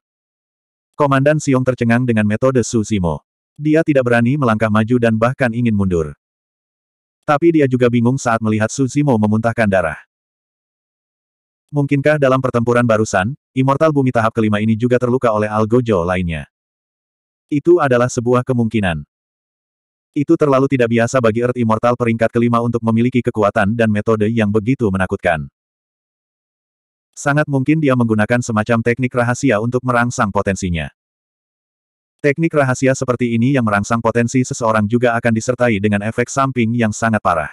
Komandan Siung tercengang dengan metode Suzimo. Dia tidak berani melangkah maju dan bahkan ingin mundur. Tapi dia juga bingung saat melihat Suzimo memuntahkan darah. Mungkinkah dalam pertempuran barusan, Immortal Bumi tahap kelima ini juga terluka oleh Algojo lainnya? Itu adalah sebuah kemungkinan. Itu terlalu tidak biasa bagi Earth Immortal peringkat kelima untuk memiliki kekuatan dan metode yang begitu menakutkan. Sangat mungkin dia menggunakan semacam teknik rahasia untuk merangsang potensinya. Teknik rahasia seperti ini yang merangsang potensi seseorang juga akan disertai dengan efek samping yang sangat parah.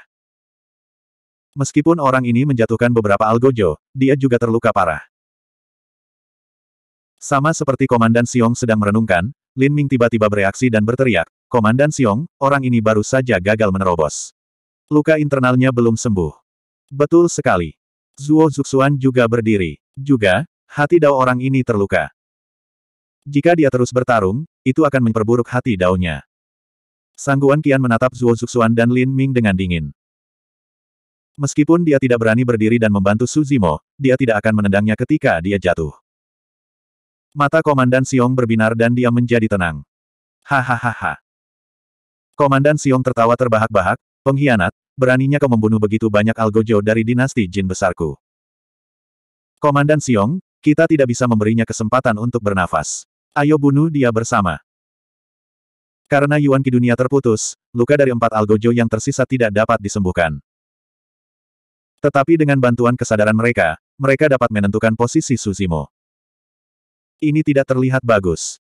Meskipun orang ini menjatuhkan beberapa algojo, dia juga terluka parah. Sama seperti Komandan Siong sedang merenungkan, Lin Ming tiba-tiba bereaksi dan berteriak, Komandan Siong, orang ini baru saja gagal menerobos. Luka internalnya belum sembuh. Betul sekali. Zuo Zuxuan juga berdiri. Juga, hati dao orang ini terluka. Jika dia terus bertarung, itu akan memperburuk hati daunnya. Sangguan Kian menatap Zhuo Zuxuan dan Lin Ming dengan dingin. Meskipun dia tidak berani berdiri dan membantu Su Zimo, dia tidak akan menendangnya ketika dia jatuh. Mata Komandan Siong berbinar dan dia menjadi tenang. Hahaha. Komandan Siong tertawa terbahak-bahak, pengkhianat, beraninya kau membunuh begitu banyak algojo dari dinasti jin besarku. Komandan Siong, kita tidak bisa memberinya kesempatan untuk bernafas. Ayo bunuh dia bersama. Karena Yuan Kidunia terputus, luka dari empat algojo yang tersisa tidak dapat disembuhkan. Tetapi dengan bantuan kesadaran mereka, mereka dapat menentukan posisi Suzimo. Ini tidak terlihat bagus.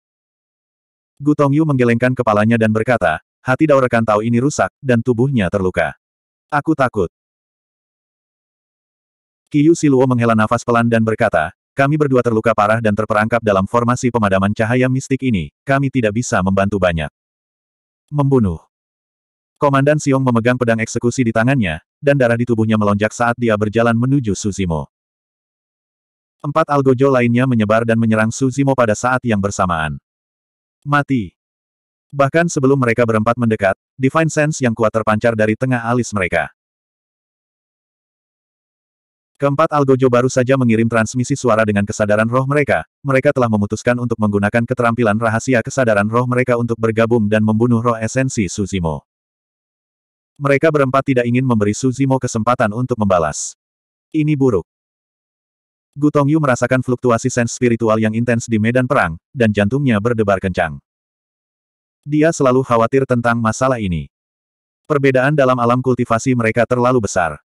Gutong Yu menggelengkan kepalanya dan berkata, hati Dao rekan tahu ini rusak, dan tubuhnya terluka. Aku takut. Kiyu Siluo menghela nafas pelan dan berkata, kami berdua terluka parah dan terperangkap dalam formasi pemadaman cahaya mistik ini, kami tidak bisa membantu banyak. Membunuh. Komandan Siong memegang pedang eksekusi di tangannya, dan darah di tubuhnya melonjak saat dia berjalan menuju Suzimo. Empat algojo lainnya menyebar dan menyerang Suzimo pada saat yang bersamaan. Mati. Bahkan sebelum mereka berempat mendekat, Divine Sense yang kuat terpancar dari tengah alis mereka. Keempat Algojo baru saja mengirim transmisi suara dengan kesadaran roh mereka, mereka telah memutuskan untuk menggunakan keterampilan rahasia kesadaran roh mereka untuk bergabung dan membunuh roh esensi Suzimo. Mereka berempat tidak ingin memberi Suzimo kesempatan untuk membalas. Ini buruk. Gu Tongyu merasakan fluktuasi sens spiritual yang intens di medan perang, dan jantungnya berdebar kencang. Dia selalu khawatir tentang masalah ini. Perbedaan dalam alam kultivasi mereka terlalu besar.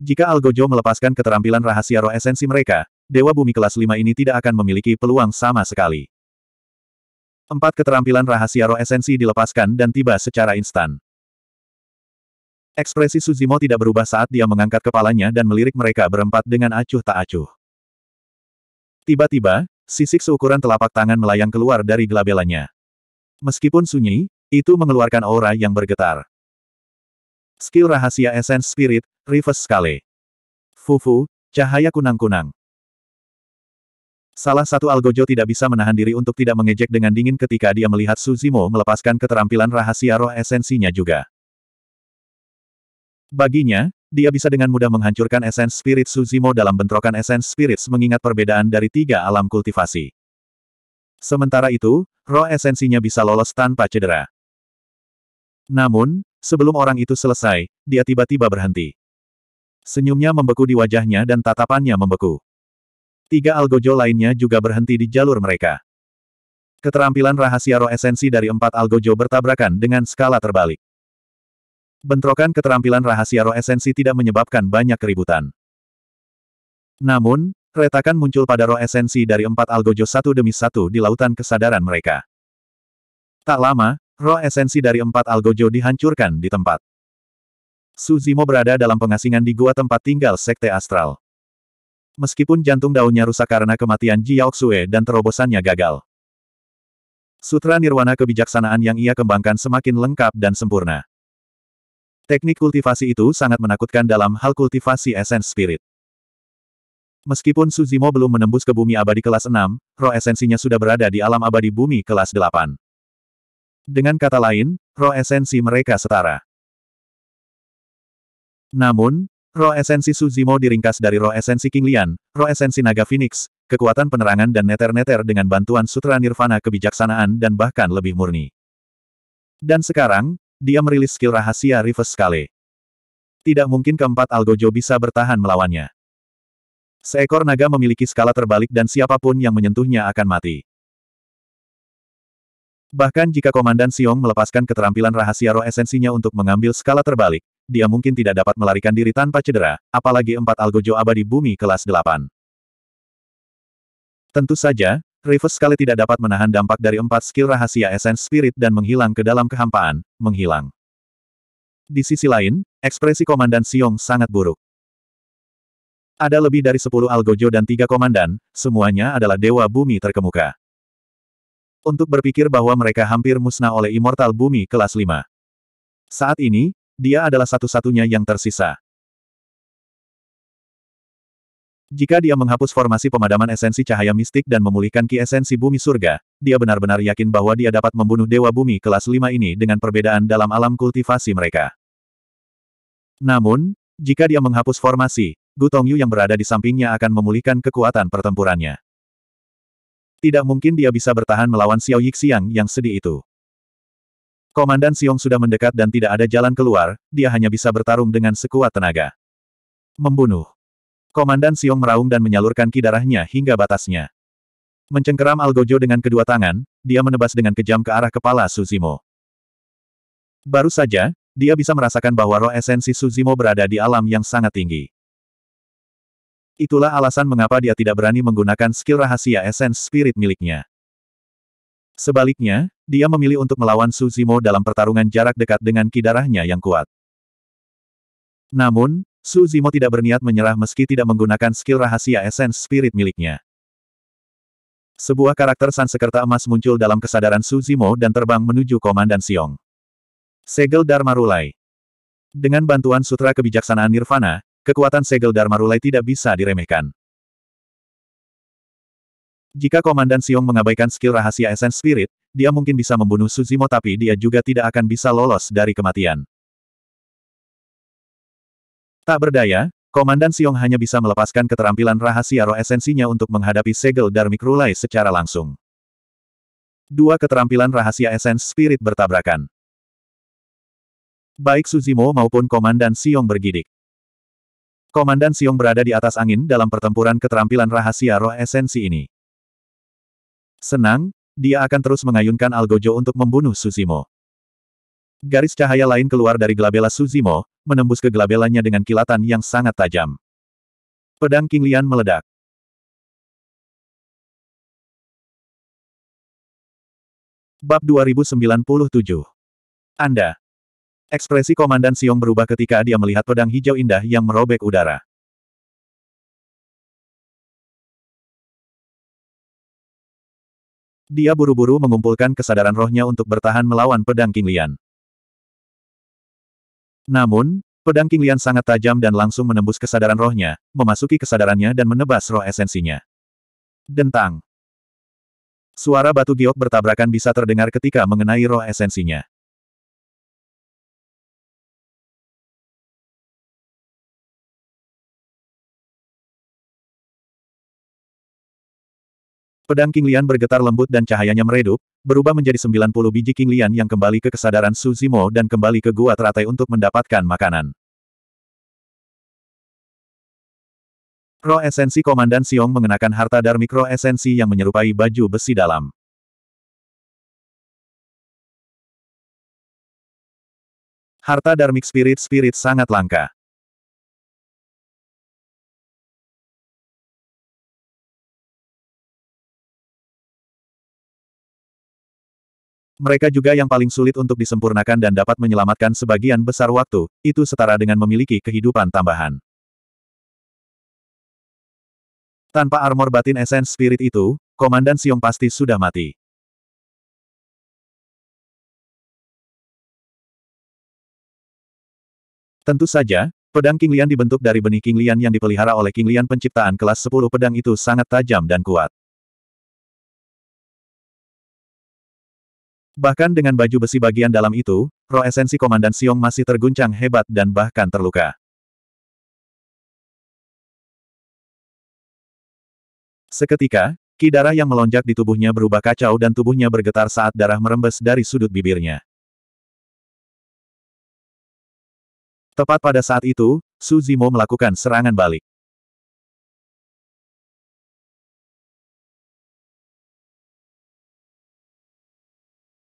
Jika Algojo melepaskan keterampilan rahasia roh esensi mereka, Dewa Bumi kelas 5 ini tidak akan memiliki peluang sama sekali. Empat keterampilan rahasia roh esensi dilepaskan dan tiba secara instan. Ekspresi Suzimo tidak berubah saat dia mengangkat kepalanya dan melirik mereka berempat dengan acuh tak acuh. Tiba-tiba, sisik seukuran telapak tangan melayang keluar dari gelabelanya. Meskipun sunyi, itu mengeluarkan aura yang bergetar. Skill rahasia esens Spirit, Reverse sekali. Fufu, cahaya kunang-kunang. Salah satu algojo tidak bisa menahan diri untuk tidak mengejek dengan dingin ketika dia melihat Suzimo melepaskan keterampilan rahasia roh esensinya juga. Baginya, dia bisa dengan mudah menghancurkan esens spirit Suzimo dalam bentrokan esens spirit mengingat perbedaan dari tiga alam kultivasi. Sementara itu, roh esensinya bisa lolos tanpa cedera. Namun, sebelum orang itu selesai, dia tiba-tiba berhenti. Senyumnya membeku di wajahnya dan tatapannya membeku. Tiga algojo lainnya juga berhenti di jalur mereka. Keterampilan rahasia roh esensi dari empat algojo bertabrakan dengan skala terbalik. Bentrokan keterampilan rahasia roh esensi tidak menyebabkan banyak keributan. Namun, retakan muncul pada roh esensi dari empat algojo satu demi satu di lautan kesadaran mereka. Tak lama, roh esensi dari empat algojo dihancurkan di tempat. Su Zimo berada dalam pengasingan di gua tempat tinggal Sekte Astral. Meskipun jantung daunnya rusak karena kematian Ji Xue dan terobosannya gagal. Sutra nirwana kebijaksanaan yang ia kembangkan semakin lengkap dan sempurna. Teknik kultivasi itu sangat menakutkan dalam hal kultivasi esens spirit. Meskipun Suzimo belum menembus ke bumi abadi kelas 6, roh esensinya sudah berada di alam abadi bumi kelas 8. Dengan kata lain, roh esensi mereka setara. Namun, roh esensi Suzimo diringkas dari roh esensi King Lian, roh esensi Naga Phoenix, kekuatan penerangan dan neter-neter dengan bantuan Sutra Nirvana kebijaksanaan dan bahkan lebih murni. Dan sekarang, dia merilis skill rahasia Reverse Scale. Tidak mungkin keempat Algojo bisa bertahan melawannya. Seekor naga memiliki skala terbalik dan siapapun yang menyentuhnya akan mati. Bahkan jika Komandan Siong melepaskan keterampilan rahasia roh esensinya untuk mengambil skala terbalik, dia mungkin tidak dapat melarikan diri tanpa cedera, apalagi empat algojo abadi bumi kelas delapan. Tentu saja, Rivers sekali tidak dapat menahan dampak dari empat skill rahasia Essence Spirit dan menghilang ke dalam kehampaan, menghilang. Di sisi lain, ekspresi Komandan Siong sangat buruk. Ada lebih dari sepuluh algojo dan tiga komandan, semuanya adalah dewa bumi terkemuka. Untuk berpikir bahwa mereka hampir musnah oleh immortal bumi kelas 5. Saat ini, dia adalah satu-satunya yang tersisa. Jika dia menghapus formasi pemadaman esensi cahaya mistik dan memulihkan ki esensi bumi surga, dia benar-benar yakin bahwa dia dapat membunuh dewa bumi kelas 5 ini dengan perbedaan dalam alam kultivasi mereka. Namun, jika dia menghapus formasi, Gu Tongyu yang berada di sampingnya akan memulihkan kekuatan pertempurannya. Tidak mungkin dia bisa bertahan melawan Xiao Yixiang yang sedih itu. Komandan Siung sudah mendekat dan tidak ada jalan keluar, dia hanya bisa bertarung dengan sekuat tenaga. Membunuh. Komandan Siung meraung dan menyalurkan ki darahnya hingga batasnya. Mencengkeram Algojo dengan kedua tangan, dia menebas dengan kejam ke arah kepala Suzimo. Baru saja, dia bisa merasakan bahwa roh esensi Suzimo berada di alam yang sangat tinggi. Itulah alasan mengapa dia tidak berani menggunakan skill rahasia esens spirit miliknya. Sebaliknya, dia memilih untuk melawan Suzimo dalam pertarungan jarak dekat dengan kidarahnya yang kuat. Namun, Suzimo tidak berniat menyerah meski tidak menggunakan skill rahasia esens spirit miliknya. Sebuah karakter Sansekerta emas muncul dalam kesadaran Suzimo dan terbang menuju Komandan Siong. Segel Dharma Rulai Dengan bantuan Sutra Kebijaksanaan Nirvana, kekuatan segel Dharma Rulai tidak bisa diremehkan. Jika Komandan Siong mengabaikan skill rahasia esens Spirit, dia mungkin bisa membunuh Suzimo tapi dia juga tidak akan bisa lolos dari kematian. Tak berdaya, Komandan Siong hanya bisa melepaskan keterampilan rahasia roh esensinya untuk menghadapi segel Darmik Rulai secara langsung. Dua keterampilan rahasia esens spirit bertabrakan. Baik Suzimo maupun Komandan Siong bergidik. Komandan Siong berada di atas angin dalam pertempuran keterampilan rahasia roh esensi ini. Senang, dia akan terus mengayunkan Algojo untuk membunuh Suzimo. Garis cahaya lain keluar dari gelabela Suzimo, menembus ke gelabelanya dengan kilatan yang sangat tajam. Pedang King Lian meledak. Bab 2097 Anda Ekspresi Komandan Siong berubah ketika dia melihat pedang hijau indah yang merobek udara. Dia buru-buru mengumpulkan kesadaran rohnya untuk bertahan melawan pedang King Lian. Namun, pedang King Lian sangat tajam dan langsung menembus kesadaran rohnya, memasuki kesadarannya dan menebas roh esensinya. Dentang. Suara batu giok bertabrakan bisa terdengar ketika mengenai roh esensinya. Pedang King Lian bergetar lembut dan cahayanya meredup, berubah menjadi 90 biji King Lian yang kembali ke kesadaran Su Zimo dan kembali ke gua teratai untuk mendapatkan makanan. Roh esensi Komandan Siong mengenakan harta darmik roh esensi yang menyerupai baju besi dalam. Harta darmik spirit-spirit sangat langka. Mereka juga yang paling sulit untuk disempurnakan dan dapat menyelamatkan sebagian besar waktu, itu setara dengan memiliki kehidupan tambahan. Tanpa armor batin esens Spirit itu, Komandan Siong pasti sudah mati. Tentu saja, pedang King Lian dibentuk dari benih King Lian yang dipelihara oleh King Lian penciptaan kelas 10 pedang itu sangat tajam dan kuat. Bahkan dengan baju besi bagian dalam itu, roh esensi Komandan Siong masih terguncang hebat dan bahkan terluka. Seketika, Ki darah yang melonjak di tubuhnya berubah kacau dan tubuhnya bergetar saat darah merembes dari sudut bibirnya. Tepat pada saat itu, Su Zimo melakukan serangan balik.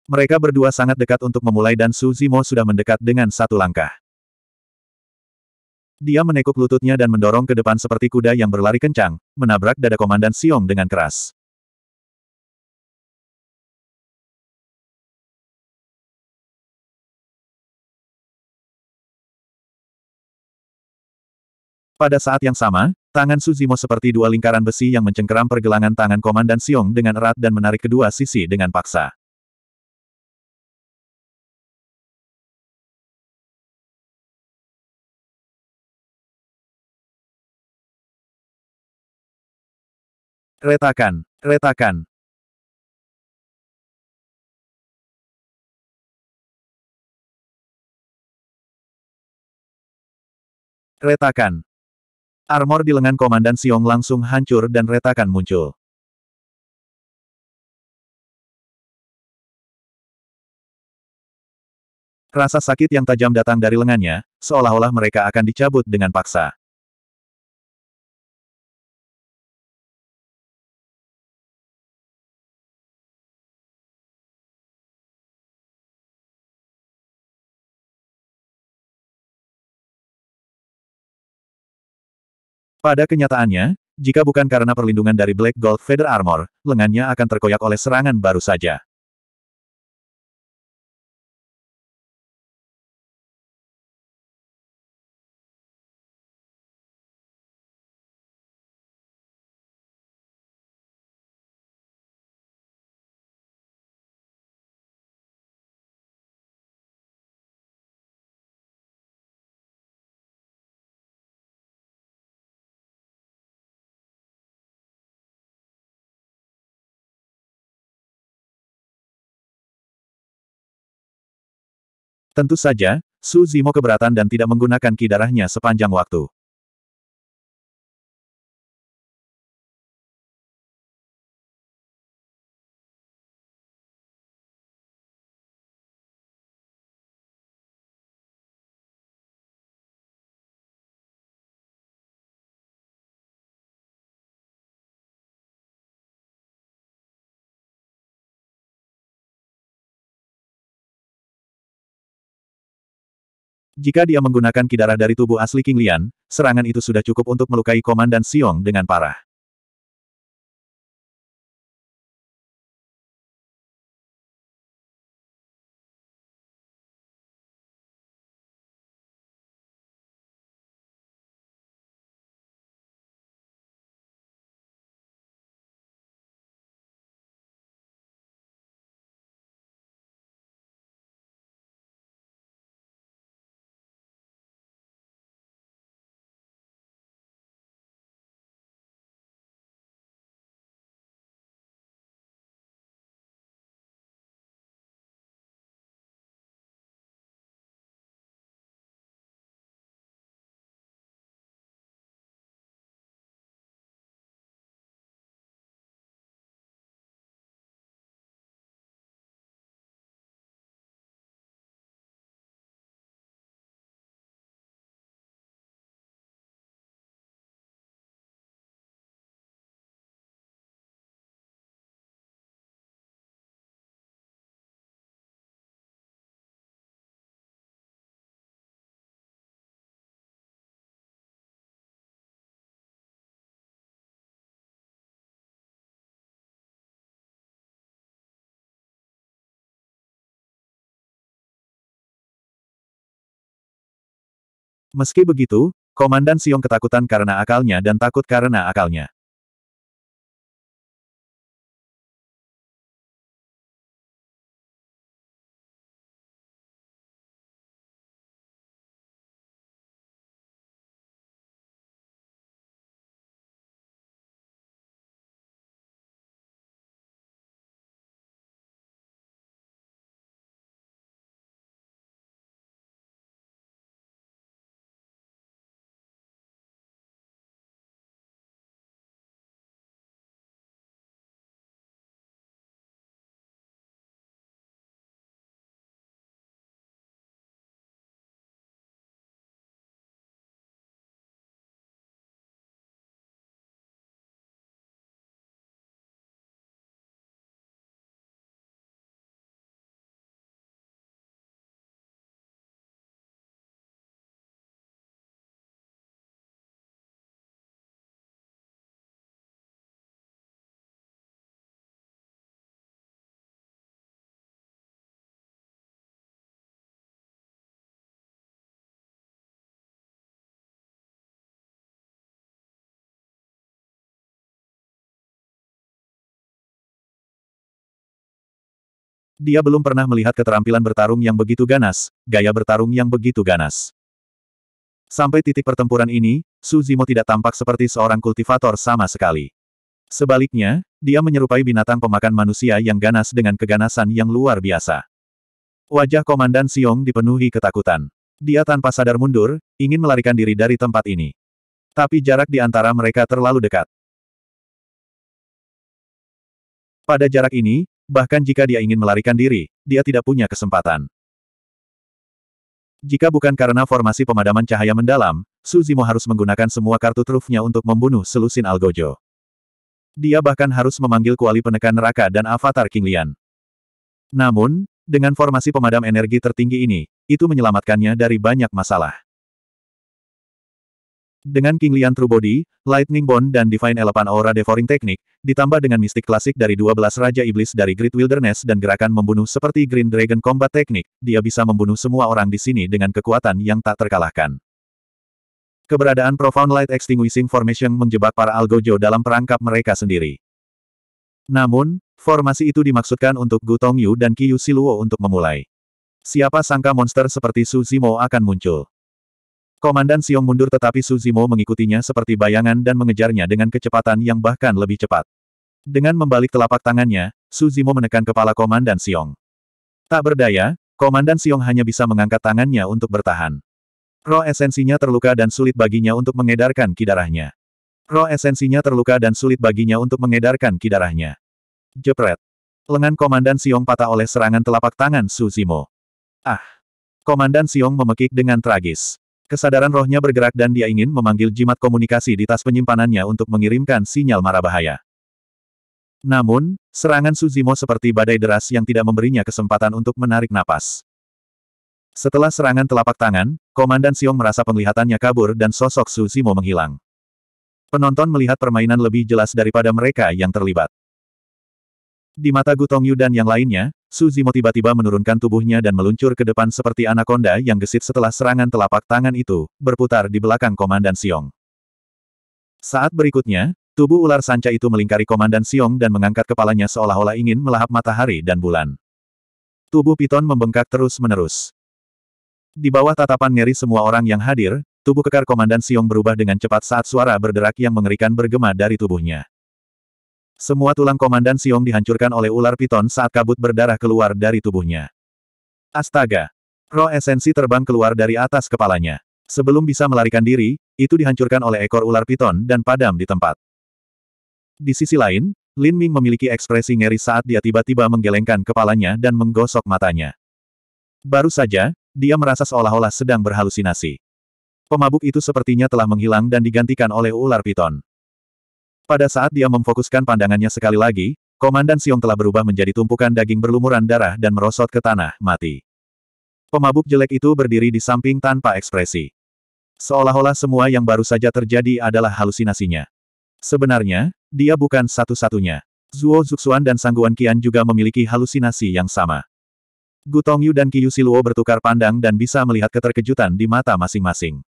Mereka berdua sangat dekat untuk memulai dan Su Zimo sudah mendekat dengan satu langkah. Dia menekuk lututnya dan mendorong ke depan seperti kuda yang berlari kencang, menabrak dada Komandan Siong dengan keras. Pada saat yang sama, tangan Suzimo seperti dua lingkaran besi yang mencengkeram pergelangan tangan Komandan Siong dengan erat dan menarik kedua sisi dengan paksa. Retakan, retakan. Retakan. Armor di lengan Komandan Siong langsung hancur dan retakan muncul. Rasa sakit yang tajam datang dari lengannya, seolah-olah mereka akan dicabut dengan paksa. Pada kenyataannya, jika bukan karena perlindungan dari Black Gold Feather Armor, lengannya akan terkoyak oleh serangan baru saja. Tentu saja, Su Zimo keberatan dan tidak menggunakan ki darahnya sepanjang waktu. Jika dia menggunakan kidara dari tubuh asli King Lian, serangan itu sudah cukup untuk melukai Komandan Siong dengan parah. Meski begitu, Komandan Siong ketakutan karena akalnya dan takut karena akalnya. Dia belum pernah melihat keterampilan bertarung yang begitu ganas, gaya bertarung yang begitu ganas. Sampai titik pertempuran ini, Su Zimo tidak tampak seperti seorang kultivator sama sekali. Sebaliknya, dia menyerupai binatang pemakan manusia yang ganas dengan keganasan yang luar biasa. Wajah Komandan Siong dipenuhi ketakutan. Dia tanpa sadar mundur, ingin melarikan diri dari tempat ini. Tapi jarak di antara mereka terlalu dekat. Pada jarak ini, Bahkan jika dia ingin melarikan diri, dia tidak punya kesempatan. Jika bukan karena formasi pemadaman cahaya mendalam, Suzimo harus menggunakan semua kartu trufnya untuk membunuh selusin Algojo. Dia bahkan harus memanggil kuali penekan neraka dan avatar King Lian. Namun, dengan formasi pemadam energi tertinggi ini, itu menyelamatkannya dari banyak masalah. Dengan King Lian True Body, Lightning Bond dan Divine Elephant Aura Devouring Technique, ditambah dengan mistik klasik dari 12 Raja Iblis dari Great Wilderness dan gerakan membunuh seperti Green Dragon Combat Technique, dia bisa membunuh semua orang di sini dengan kekuatan yang tak terkalahkan. Keberadaan Profound Light Extinguishing Formation menjebak para Algojo dalam perangkap mereka sendiri. Namun, formasi itu dimaksudkan untuk Gu Yu dan Kiyu Siluo untuk memulai. Siapa sangka monster seperti Su Zimo akan muncul. Komandan Siong mundur tetapi Suzimo mengikutinya seperti bayangan dan mengejarnya dengan kecepatan yang bahkan lebih cepat. Dengan membalik telapak tangannya, Suzimo menekan kepala Komandan Siong. Tak berdaya, Komandan Siong hanya bisa mengangkat tangannya untuk bertahan. Roh esensinya terluka dan sulit baginya untuk mengedarkan kidarahnya. Roh esensinya terluka dan sulit baginya untuk mengedarkan kidarahnya. Jepret. Lengan Komandan Siong patah oleh serangan telapak tangan Suzimo. Ah! Komandan Siong memekik dengan tragis. Kesadaran rohnya bergerak dan dia ingin memanggil jimat komunikasi di tas penyimpanannya untuk mengirimkan sinyal marah bahaya. Namun, serangan Suzimo seperti badai deras yang tidak memberinya kesempatan untuk menarik napas. Setelah serangan telapak tangan, Komandan Siong merasa penglihatannya kabur dan sosok Suzimo menghilang. Penonton melihat permainan lebih jelas daripada mereka yang terlibat. Di mata Gutong Yu dan yang lainnya, Su Zimo tiba-tiba menurunkan tubuhnya dan meluncur ke depan seperti anakonda yang gesit setelah serangan telapak tangan itu, berputar di belakang Komandan Siong. Saat berikutnya, tubuh ular sanca itu melingkari Komandan Siong dan mengangkat kepalanya seolah-olah ingin melahap matahari dan bulan. Tubuh piton membengkak terus-menerus. Di bawah tatapan ngeri semua orang yang hadir, tubuh kekar Komandan Siong berubah dengan cepat saat suara berderak yang mengerikan bergema dari tubuhnya. Semua tulang Komandan Siong dihancurkan oleh ular piton saat kabut berdarah keluar dari tubuhnya. Astaga! Roh esensi terbang keluar dari atas kepalanya. Sebelum bisa melarikan diri, itu dihancurkan oleh ekor ular piton dan padam di tempat. Di sisi lain, Lin Ming memiliki ekspresi ngeri saat dia tiba-tiba menggelengkan kepalanya dan menggosok matanya. Baru saja, dia merasa seolah-olah sedang berhalusinasi. Pemabuk itu sepertinya telah menghilang dan digantikan oleh ular piton. Pada saat dia memfokuskan pandangannya sekali lagi, Komandan Siong telah berubah menjadi tumpukan daging berlumuran darah dan merosot ke tanah, mati. Pemabuk jelek itu berdiri di samping tanpa ekspresi. Seolah-olah semua yang baru saja terjadi adalah halusinasinya. Sebenarnya, dia bukan satu-satunya. Zuo Zuxuan dan Sangguan Qian juga memiliki halusinasi yang sama. Gu Tongyu dan Qiyu Siluo bertukar pandang dan bisa melihat keterkejutan di mata masing-masing.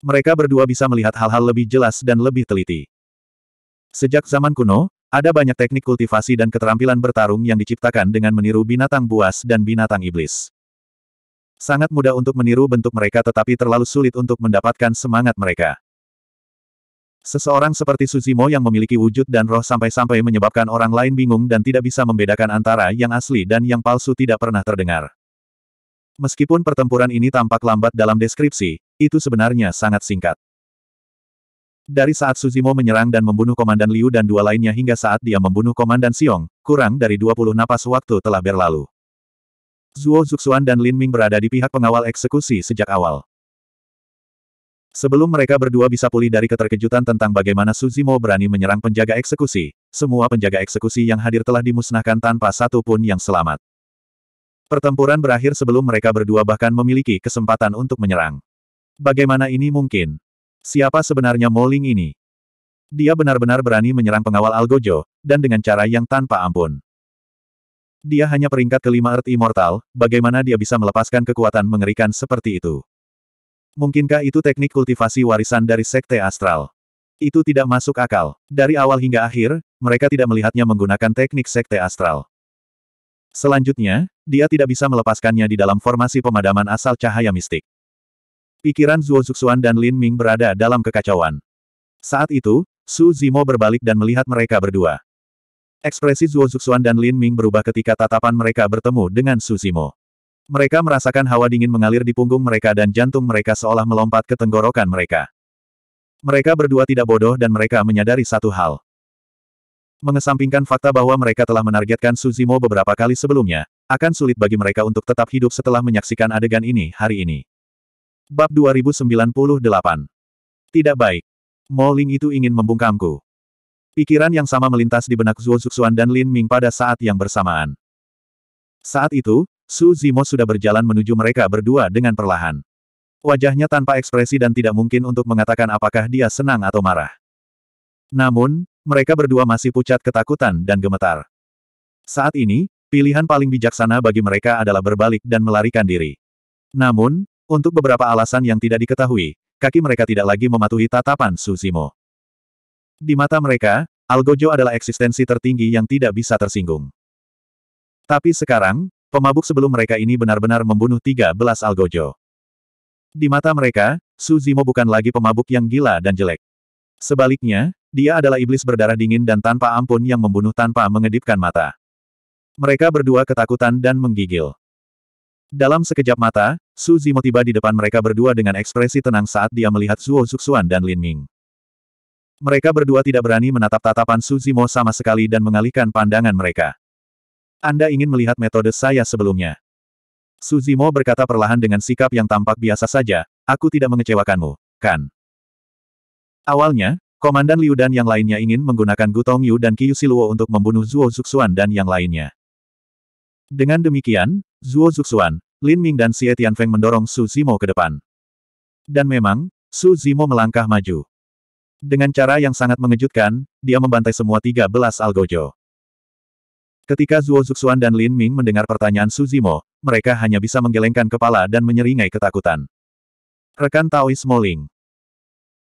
Mereka berdua bisa melihat hal-hal lebih jelas dan lebih teliti. Sejak zaman kuno, ada banyak teknik kultivasi dan keterampilan bertarung yang diciptakan dengan meniru binatang buas dan binatang iblis. Sangat mudah untuk meniru bentuk mereka tetapi terlalu sulit untuk mendapatkan semangat mereka. Seseorang seperti Suzimo yang memiliki wujud dan roh sampai-sampai menyebabkan orang lain bingung dan tidak bisa membedakan antara yang asli dan yang palsu tidak pernah terdengar. Meskipun pertempuran ini tampak lambat dalam deskripsi, itu sebenarnya sangat singkat. Dari saat Suzimo menyerang dan membunuh Komandan Liu dan dua lainnya hingga saat dia membunuh Komandan Xiong, kurang dari 20 napas waktu telah berlalu. Zhuo Zuxuan dan Lin Ming berada di pihak pengawal eksekusi sejak awal. Sebelum mereka berdua bisa pulih dari keterkejutan tentang bagaimana Suzimo berani menyerang penjaga eksekusi, semua penjaga eksekusi yang hadir telah dimusnahkan tanpa satu pun yang selamat. Pertempuran berakhir sebelum mereka berdua bahkan memiliki kesempatan untuk menyerang. Bagaimana ini mungkin? Siapa sebenarnya Moling ini? Dia benar-benar berani menyerang pengawal Algojo, dan dengan cara yang tanpa ampun. Dia hanya peringkat kelima Earth Immortal, bagaimana dia bisa melepaskan kekuatan mengerikan seperti itu? Mungkinkah itu teknik kultivasi warisan dari Sekte Astral? Itu tidak masuk akal. Dari awal hingga akhir, mereka tidak melihatnya menggunakan teknik Sekte Astral. Selanjutnya, dia tidak bisa melepaskannya di dalam formasi pemadaman asal cahaya mistik. Pikiran Zhuo Zuxuan dan Lin Ming berada dalam kekacauan. Saat itu, Su Zimo berbalik dan melihat mereka berdua. Ekspresi Zhuo Zuxuan dan Lin Ming berubah ketika tatapan mereka bertemu dengan Su Zimo. Mereka merasakan hawa dingin mengalir di punggung mereka dan jantung mereka seolah melompat ke tenggorokan mereka. Mereka berdua tidak bodoh dan mereka menyadari satu hal. Mengesampingkan fakta bahwa mereka telah menargetkan Su Zimo beberapa kali sebelumnya, akan sulit bagi mereka untuk tetap hidup setelah menyaksikan adegan ini hari ini. Bab 2098. Tidak baik. Mo itu ingin membungkamku. Pikiran yang sama melintas di benak Zuo Zuxuan dan Lin Ming pada saat yang bersamaan. Saat itu, Su Zimo sudah berjalan menuju mereka berdua dengan perlahan. Wajahnya tanpa ekspresi dan tidak mungkin untuk mengatakan apakah dia senang atau marah. Namun, mereka berdua masih pucat ketakutan dan gemetar. Saat ini, pilihan paling bijaksana bagi mereka adalah berbalik dan melarikan diri. Namun, untuk beberapa alasan yang tidak diketahui, kaki mereka tidak lagi mematuhi tatapan Suzimo. Di mata mereka, Algojo adalah eksistensi tertinggi yang tidak bisa tersinggung. Tapi sekarang, pemabuk sebelum mereka ini benar-benar membunuh 13 Algojo. Di mata mereka, Suzimo bukan lagi pemabuk yang gila dan jelek. Sebaliknya, dia adalah iblis berdarah dingin dan tanpa ampun yang membunuh tanpa mengedipkan mata. Mereka berdua ketakutan dan menggigil. Dalam sekejap mata, Su Zimo tiba di depan mereka berdua dengan ekspresi tenang saat dia melihat Zuo Zuxuan dan Lin Ming. Mereka berdua tidak berani menatap tatapan Su Zimo sama sekali dan mengalihkan pandangan mereka. Anda ingin melihat metode saya sebelumnya. Su Zimo berkata perlahan dengan sikap yang tampak biasa saja, aku tidak mengecewakanmu, kan? Awalnya, Komandan Liu dan yang lainnya ingin menggunakan Gutong Yu dan Qiu Siluo untuk membunuh Zuo Zuxuan dan yang lainnya. Dengan demikian, Zuo Zuxuan, Lin Ming dan Xie Tianfeng mendorong Su Zimo ke depan. Dan memang, Su Zimo melangkah maju. Dengan cara yang sangat mengejutkan, dia membantai semua 13 algojo. Ketika Zuo Zuxuan dan Lin Ming mendengar pertanyaan Su Zimo, mereka hanya bisa menggelengkan kepala dan menyeringai ketakutan. Rekan Taoi Smoling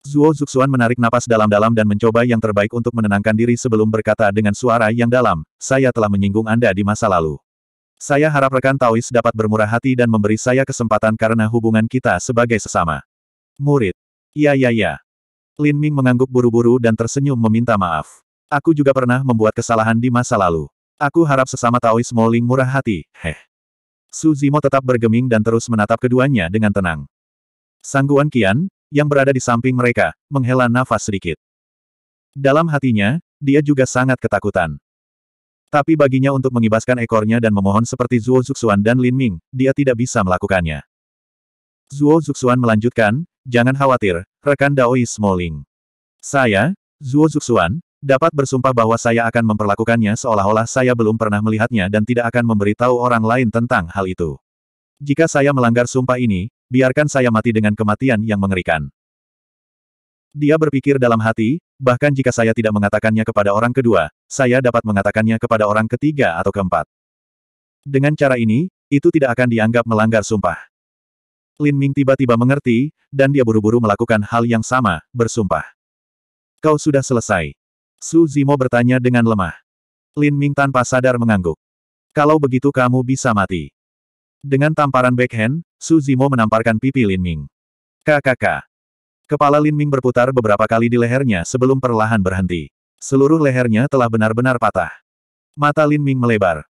Zuo Zuxuan menarik napas dalam-dalam dan mencoba yang terbaik untuk menenangkan diri sebelum berkata dengan suara yang dalam, saya telah menyinggung Anda di masa lalu. Saya harap rekan Taois dapat bermurah hati dan memberi saya kesempatan karena hubungan kita sebagai sesama. Murid. Ya ya ya. Lin Ming mengangguk buru-buru dan tersenyum meminta maaf. Aku juga pernah membuat kesalahan di masa lalu. Aku harap sesama Taois Moling murah hati, heh. Su Zimo tetap bergeming dan terus menatap keduanya dengan tenang. Sangguan Kian, yang berada di samping mereka, menghela nafas sedikit. Dalam hatinya, dia juga sangat ketakutan. Tapi baginya untuk mengibaskan ekornya dan memohon seperti Zuo Zuxuan dan Lin Ming, dia tidak bisa melakukannya. Zuo Zuxuan melanjutkan, jangan khawatir, rekan Daois Smoling. Saya, Zuo Zuxuan, dapat bersumpah bahwa saya akan memperlakukannya seolah-olah saya belum pernah melihatnya dan tidak akan memberitahu orang lain tentang hal itu. Jika saya melanggar sumpah ini, biarkan saya mati dengan kematian yang mengerikan. Dia berpikir dalam hati, bahkan jika saya tidak mengatakannya kepada orang kedua, saya dapat mengatakannya kepada orang ketiga atau keempat. Dengan cara ini, itu tidak akan dianggap melanggar sumpah. Lin Ming tiba-tiba mengerti, dan dia buru-buru melakukan hal yang sama, bersumpah. Kau sudah selesai. Su Zimo bertanya dengan lemah. Lin Ming tanpa sadar mengangguk. Kalau begitu kamu bisa mati. Dengan tamparan backhand, Su Zimo menamparkan pipi Lin Ming. Kakak. Kepala Lin Ming berputar beberapa kali di lehernya sebelum perlahan berhenti. Seluruh lehernya telah benar-benar patah. Mata Lin Ming melebar.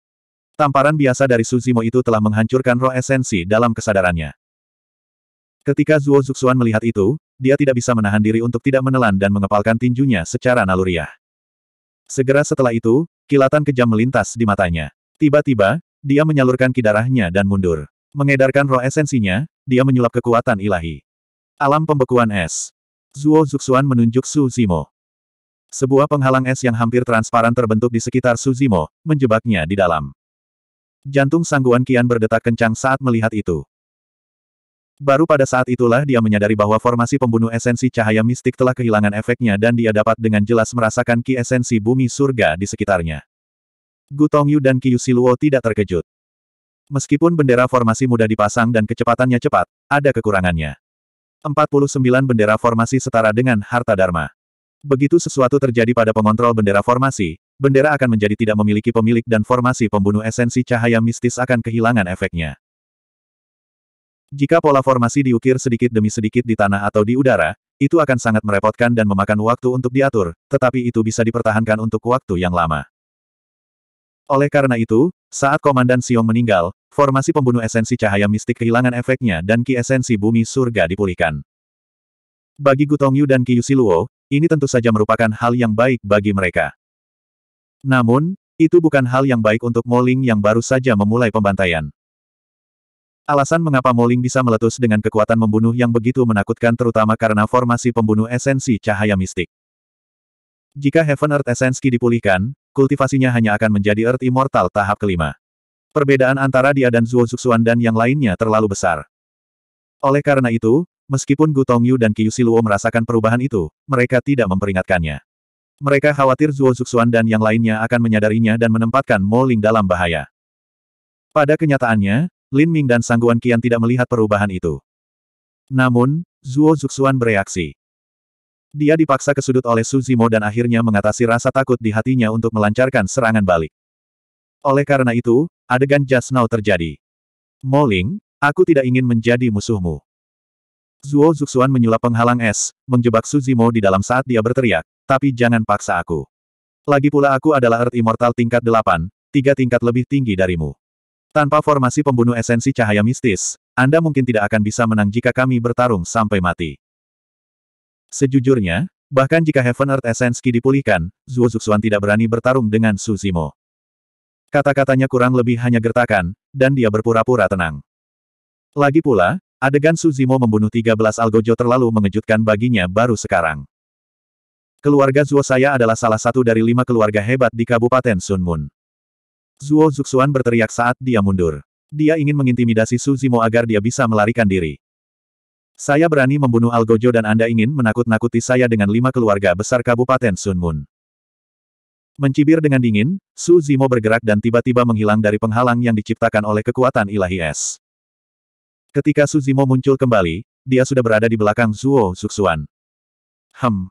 Tamparan biasa dari Suzimo itu telah menghancurkan roh esensi dalam kesadarannya. Ketika Zuo Zuxuan melihat itu, dia tidak bisa menahan diri untuk tidak menelan dan mengepalkan tinjunya secara naluriah. Segera setelah itu, kilatan kejam melintas di matanya. Tiba-tiba, dia menyalurkan kidarahnya dan mundur. Mengedarkan roh esensinya, dia menyulap kekuatan ilahi. Alam pembekuan es. Zuo Zuxuan menunjuk Su Zimo. Sebuah penghalang es yang hampir transparan terbentuk di sekitar Su Zimo, menjebaknya di dalam. Jantung sangguan Kian berdetak kencang saat melihat itu. Baru pada saat itulah dia menyadari bahwa formasi pembunuh esensi cahaya mistik telah kehilangan efeknya dan dia dapat dengan jelas merasakan ki esensi bumi surga di sekitarnya. Gu Tongyu dan Qiu Siluo tidak terkejut. Meskipun bendera formasi mudah dipasang dan kecepatannya cepat, ada kekurangannya. 49 bendera formasi setara dengan harta dharma. Begitu sesuatu terjadi pada pengontrol bendera formasi, bendera akan menjadi tidak memiliki pemilik dan formasi pembunuh esensi cahaya mistis akan kehilangan efeknya. Jika pola formasi diukir sedikit demi sedikit di tanah atau di udara, itu akan sangat merepotkan dan memakan waktu untuk diatur, tetapi itu bisa dipertahankan untuk waktu yang lama. Oleh karena itu, saat Komandan Siong meninggal, Formasi pembunuh esensi cahaya mistik kehilangan efeknya dan ki esensi bumi surga dipulihkan. Bagi Gutongyu dan Yu Siluo, ini tentu saja merupakan hal yang baik bagi mereka. Namun, itu bukan hal yang baik untuk Moling yang baru saja memulai pembantaian. Alasan mengapa Moling bisa meletus dengan kekuatan membunuh yang begitu menakutkan terutama karena formasi pembunuh esensi cahaya mistik. Jika Heaven Earth Essence Ki dipulihkan, kultivasinya hanya akan menjadi Earth Immortal tahap kelima. Perbedaan antara dia dan Zhuo Zuxuan dan yang lainnya terlalu besar. Oleh karena itu, meskipun Gu Tongyu dan Qi Luo merasakan perubahan itu, mereka tidak memperingatkannya. Mereka khawatir Zhuo Zuxuan dan yang lainnya akan menyadarinya dan menempatkan Mo Ling dalam bahaya. Pada kenyataannya, Lin Ming dan Sangguan Qian tidak melihat perubahan itu. Namun, Zhuo Zuxuan bereaksi. Dia dipaksa ke sudut oleh Su Zimo dan akhirnya mengatasi rasa takut di hatinya untuk melancarkan serangan balik. Oleh karena itu, adegan just now terjadi. Moling, aku tidak ingin menjadi musuhmu. Zuo Zuxuan menyulap penghalang es, menjebak Suzimo di dalam saat dia berteriak, tapi jangan paksa aku. Lagi pula aku adalah Earth Immortal tingkat delapan, tiga tingkat lebih tinggi darimu. Tanpa formasi pembunuh esensi cahaya mistis, Anda mungkin tidak akan bisa menang jika kami bertarung sampai mati. Sejujurnya, bahkan jika Heaven Earth Essence dipulihkan, Zuo Zuxuan tidak berani bertarung dengan Suzimo. Kata-katanya kurang lebih hanya gertakan, dan dia berpura-pura tenang. Lagi pula, adegan Suzimo membunuh 13 Algojo terlalu mengejutkan baginya baru sekarang. Keluarga Zuo saya adalah salah satu dari lima keluarga hebat di Kabupaten Sunmun. Zuo Zuxuan berteriak saat dia mundur. Dia ingin mengintimidasi Suzimo agar dia bisa melarikan diri. Saya berani membunuh Algojo dan Anda ingin menakut-nakuti saya dengan lima keluarga besar Kabupaten Sunmun. Mencibir dengan dingin, Su Zimo bergerak dan tiba-tiba menghilang dari penghalang yang diciptakan oleh kekuatan ilahi es. Ketika Su Zimo muncul kembali, dia sudah berada di belakang Zuo Suksuan. Hem.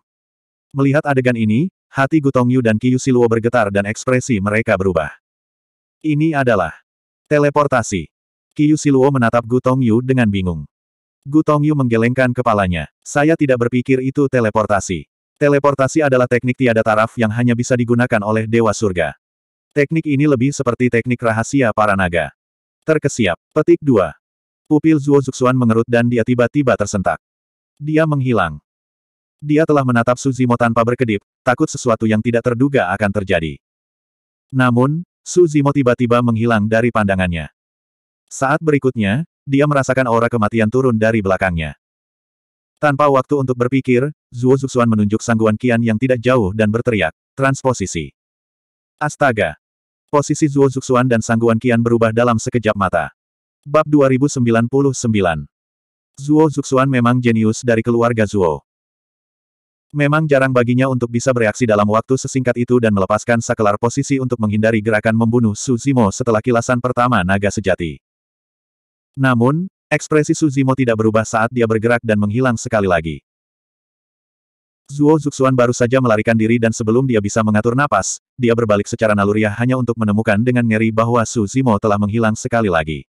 Melihat adegan ini, hati Gutong Yu dan Qiyu Siluo bergetar dan ekspresi mereka berubah. Ini adalah teleportasi. Qiyu Siluo menatap Gutong Yu dengan bingung. Gutong Yu menggelengkan kepalanya. Saya tidak berpikir itu teleportasi. Teleportasi adalah teknik tiada taraf yang hanya bisa digunakan oleh Dewa Surga. Teknik ini lebih seperti teknik rahasia para naga. Terkesiap. Petik dua. Pupil Zuo Zuxuan mengerut dan dia tiba-tiba tersentak. Dia menghilang. Dia telah menatap Suzimo tanpa berkedip, takut sesuatu yang tidak terduga akan terjadi. Namun, Suzimo tiba-tiba menghilang dari pandangannya. Saat berikutnya, dia merasakan aura kematian turun dari belakangnya. Tanpa waktu untuk berpikir, Zhuo Zuxuan menunjuk sangguan Qian yang tidak jauh dan berteriak, transposisi. Astaga! Posisi Zhuo Zuxuan dan sangguan Qian berubah dalam sekejap mata. Bab 2099 Zhuo Zuxuan memang jenius dari keluarga Zhuo. Memang jarang baginya untuk bisa bereaksi dalam waktu sesingkat itu dan melepaskan sakelar posisi untuk menghindari gerakan membunuh Su Zimo setelah kilasan pertama naga sejati. Namun, Ekspresi Suzimo tidak berubah saat dia bergerak dan menghilang sekali lagi. Zuo Zuxuan baru saja melarikan diri dan sebelum dia bisa mengatur napas, dia berbalik secara naluriah hanya untuk menemukan dengan ngeri bahwa Suzimo telah menghilang sekali lagi.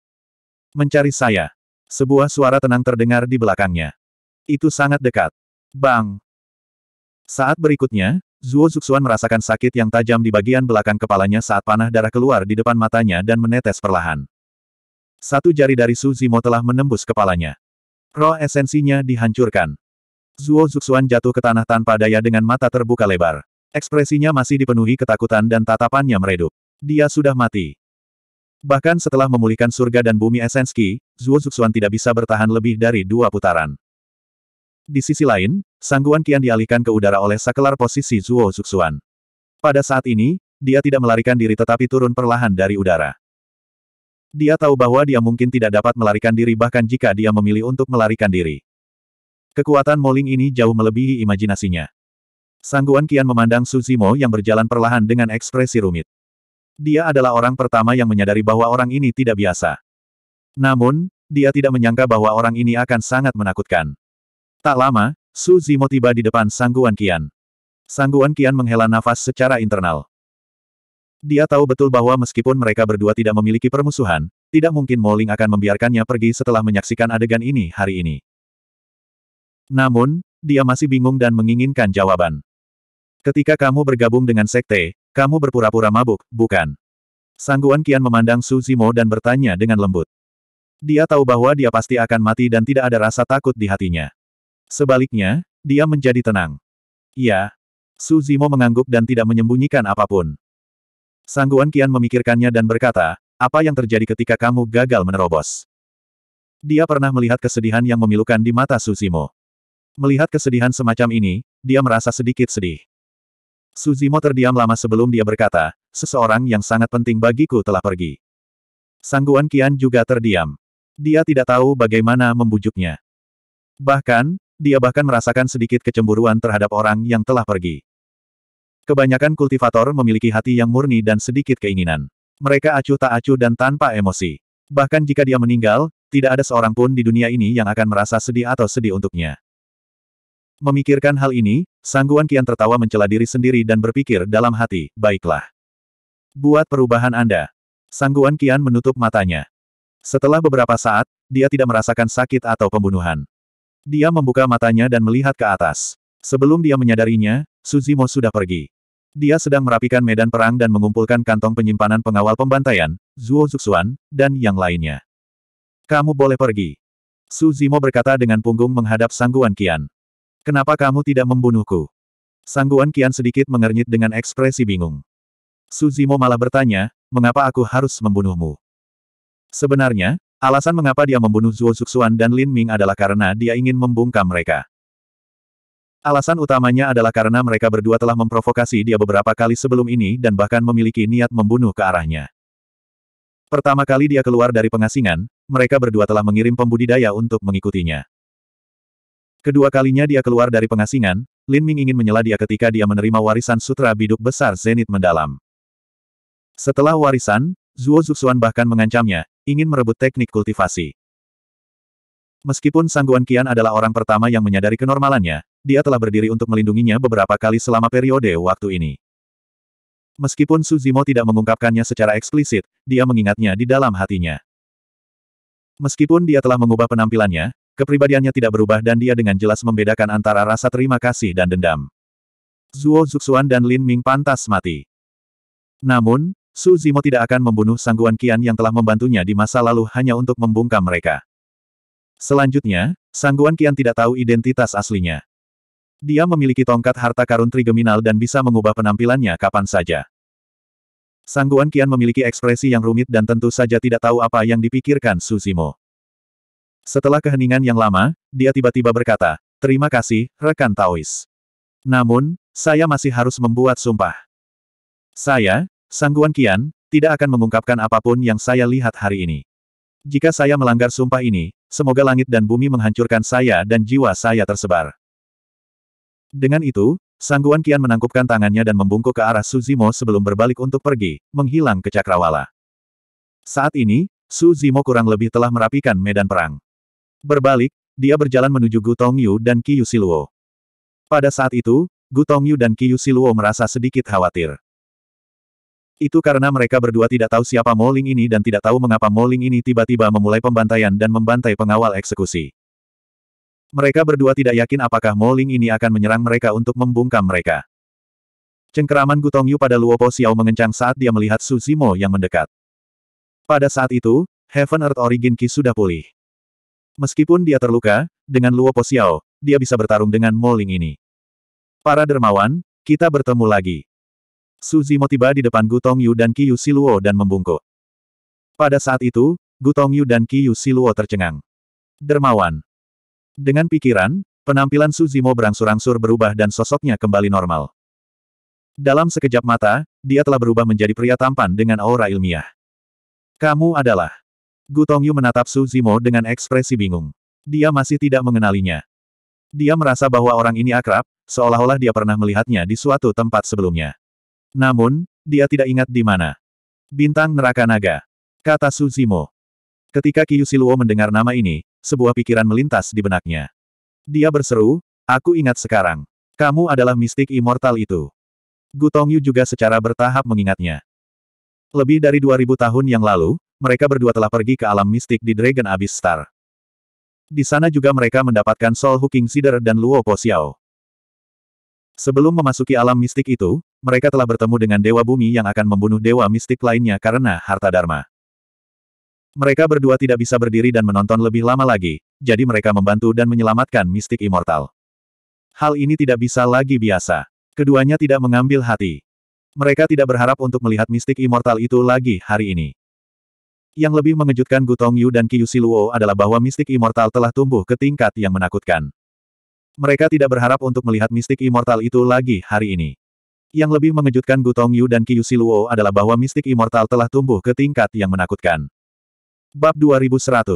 Mencari saya. Sebuah suara tenang terdengar di belakangnya. Itu sangat dekat. Bang! Saat berikutnya, Zuo Zuxuan merasakan sakit yang tajam di bagian belakang kepalanya saat panah darah keluar di depan matanya dan menetes perlahan. Satu jari dari Su Zimo telah menembus kepalanya. Roh esensinya dihancurkan. Zuo Zuxuan jatuh ke tanah tanpa daya dengan mata terbuka lebar. Ekspresinya masih dipenuhi ketakutan dan tatapannya meredup. Dia sudah mati. Bahkan setelah memulihkan surga dan bumi esenski, Zuo Zuxuan tidak bisa bertahan lebih dari dua putaran. Di sisi lain, sangguan kian dialihkan ke udara oleh sakelar posisi Zuo Zuxuan. Pada saat ini, dia tidak melarikan diri tetapi turun perlahan dari udara. Dia tahu bahwa dia mungkin tidak dapat melarikan diri bahkan jika dia memilih untuk melarikan diri. Kekuatan Moling ini jauh melebihi imajinasinya. Sangguan Kian memandang Suzimo yang berjalan perlahan dengan ekspresi rumit. Dia adalah orang pertama yang menyadari bahwa orang ini tidak biasa. Namun, dia tidak menyangka bahwa orang ini akan sangat menakutkan. Tak lama, Suzimo tiba di depan Sangguan Kian. Sangguan Kian menghela nafas secara internal. Dia tahu betul bahwa meskipun mereka berdua tidak memiliki permusuhan, tidak mungkin Moling akan membiarkannya pergi setelah menyaksikan adegan ini hari ini. Namun, dia masih bingung dan menginginkan jawaban. Ketika kamu bergabung dengan sekte, kamu berpura-pura mabuk, bukan? Sangguan Kian memandang Su Zimo dan bertanya dengan lembut. Dia tahu bahwa dia pasti akan mati dan tidak ada rasa takut di hatinya. Sebaliknya, dia menjadi tenang. Ya. Su Zimo mengangguk dan tidak menyembunyikan apapun. Sangguan Kian memikirkannya dan berkata, apa yang terjadi ketika kamu gagal menerobos? Dia pernah melihat kesedihan yang memilukan di mata Suzimo. Melihat kesedihan semacam ini, dia merasa sedikit sedih. Suzimo terdiam lama sebelum dia berkata, seseorang yang sangat penting bagiku telah pergi. Sangguan Kian juga terdiam. Dia tidak tahu bagaimana membujuknya. Bahkan, dia bahkan merasakan sedikit kecemburuan terhadap orang yang telah pergi. Kebanyakan kultivator memiliki hati yang murni dan sedikit keinginan. Mereka acuh tak acuh dan tanpa emosi. Bahkan jika dia meninggal, tidak ada seorang pun di dunia ini yang akan merasa sedih atau sedih untuknya. Memikirkan hal ini, Sangguan Kian tertawa mencela diri sendiri dan berpikir dalam hati, baiklah. Buat perubahan Anda. Sangguan Kian menutup matanya. Setelah beberapa saat, dia tidak merasakan sakit atau pembunuhan. Dia membuka matanya dan melihat ke atas. Sebelum dia menyadarinya, Suzimo sudah pergi. Dia sedang merapikan medan perang dan mengumpulkan kantong penyimpanan pengawal pembantaian, Zuo Zuxuan, dan yang lainnya. Kamu boleh pergi. Suzimo berkata dengan punggung menghadap Sangguan Qian. Kenapa kamu tidak membunuhku? Sangguan Qian sedikit mengernyit dengan ekspresi bingung. Suzimo malah bertanya, mengapa aku harus membunuhmu? Sebenarnya, alasan mengapa dia membunuh Zuo Zuxuan dan Lin Ming adalah karena dia ingin membungkam mereka. Alasan utamanya adalah karena mereka berdua telah memprovokasi dia beberapa kali sebelum ini dan bahkan memiliki niat membunuh ke arahnya. Pertama kali dia keluar dari pengasingan, mereka berdua telah mengirim pembudidaya untuk mengikutinya. Kedua kalinya dia keluar dari pengasingan, Lin Ming ingin menyela dia ketika dia menerima warisan sutra biduk besar Zenit mendalam. Setelah warisan, Zuo Zuxuan bahkan mengancamnya, ingin merebut teknik kultivasi. Meskipun Sangguan Qian adalah orang pertama yang menyadari kenormalannya, dia telah berdiri untuk melindunginya beberapa kali selama periode waktu ini. Meskipun Suzimo tidak mengungkapkannya secara eksplisit, dia mengingatnya di dalam hatinya. Meskipun dia telah mengubah penampilannya, kepribadiannya tidak berubah dan dia dengan jelas membedakan antara rasa terima kasih dan dendam. Zuo Zuxuan dan Lin Ming pantas mati. Namun, Su Zimo tidak akan membunuh Sangguan Qian yang telah membantunya di masa lalu hanya untuk membungkam mereka. Selanjutnya, Sangguan Qian tidak tahu identitas aslinya. Dia memiliki tongkat harta karun trigeminal dan bisa mengubah penampilannya kapan saja. Sangguan Kian memiliki ekspresi yang rumit dan tentu saja tidak tahu apa yang dipikirkan Suzimo. Setelah keheningan yang lama, dia tiba-tiba berkata, Terima kasih, rekan Taois. Namun, saya masih harus membuat sumpah. Saya, Sangguan Kian, tidak akan mengungkapkan apapun yang saya lihat hari ini. Jika saya melanggar sumpah ini, semoga langit dan bumi menghancurkan saya dan jiwa saya tersebar. Dengan itu, Sangguan kian menangkupkan tangannya dan membungkuk ke arah Suzimo sebelum berbalik untuk pergi, menghilang ke Cakrawala. Saat ini, Suzimo kurang lebih telah merapikan medan perang. Berbalik, dia berjalan menuju Gu Tongyu dan Qiyu Siluo. Pada saat itu, Gu Tongyu dan Qiyu Siluo merasa sedikit khawatir. Itu karena mereka berdua tidak tahu siapa Moling ini dan tidak tahu mengapa Moling ini tiba-tiba memulai pembantaian dan membantai pengawal eksekusi. Mereka berdua tidak yakin apakah Moling ini akan menyerang mereka untuk membungkam mereka. Cengkeraman Gutong Yu pada Luopo Xiao mengencang saat dia melihat Su Zimo yang mendekat. Pada saat itu, Heaven Earth Origin Ki sudah pulih. Meskipun dia terluka, dengan Luopo Xiao, dia bisa bertarung dengan Moling ini. Para dermawan, kita bertemu lagi. Suzimo tiba di depan Gutong Yu dan Qiyu Siluo dan membungkuk. Pada saat itu, Gutong Yu dan Qiyu Siluo tercengang. Dermawan. Dengan pikiran, penampilan Suzimo berangsur-angsur berubah dan sosoknya kembali normal. Dalam sekejap mata, dia telah berubah menjadi pria tampan dengan aura ilmiah. Kamu adalah... Gu Tongyu menatap Suzimo dengan ekspresi bingung. Dia masih tidak mengenalinya. Dia merasa bahwa orang ini akrab, seolah-olah dia pernah melihatnya di suatu tempat sebelumnya. Namun, dia tidak ingat di mana. Bintang neraka naga. Kata Suzimo. Ketika Qiyu Siluo mendengar nama ini, sebuah pikiran melintas di benaknya. Dia berseru, aku ingat sekarang. Kamu adalah mistik immortal itu. Gutong Yu juga secara bertahap mengingatnya. Lebih dari 2000 tahun yang lalu, mereka berdua telah pergi ke alam mistik di Dragon Abyss Star. Di sana juga mereka mendapatkan Soul Hooking Sider dan Luo Po Xiao. Sebelum memasuki alam mistik itu, mereka telah bertemu dengan Dewa Bumi yang akan membunuh Dewa Mistik lainnya karena harta Dharma. Mereka berdua tidak bisa berdiri dan menonton lebih lama lagi, jadi mereka membantu dan menyelamatkan mistik immortal. Hal ini tidak bisa lagi biasa. Keduanya tidak mengambil hati. Mereka tidak berharap untuk melihat mistik immortal itu lagi hari ini. Yang lebih mengejutkan Gutong Yu dan Kiyu Siluo adalah bahwa mistik immortal telah tumbuh ke tingkat yang menakutkan. Mereka tidak berharap untuk melihat mistik immortal itu lagi hari ini. Yang lebih mengejutkan Gutong Yu dan Kiyu Siluo adalah bahwa mistik immortal telah tumbuh ke tingkat yang menakutkan. Bab 2100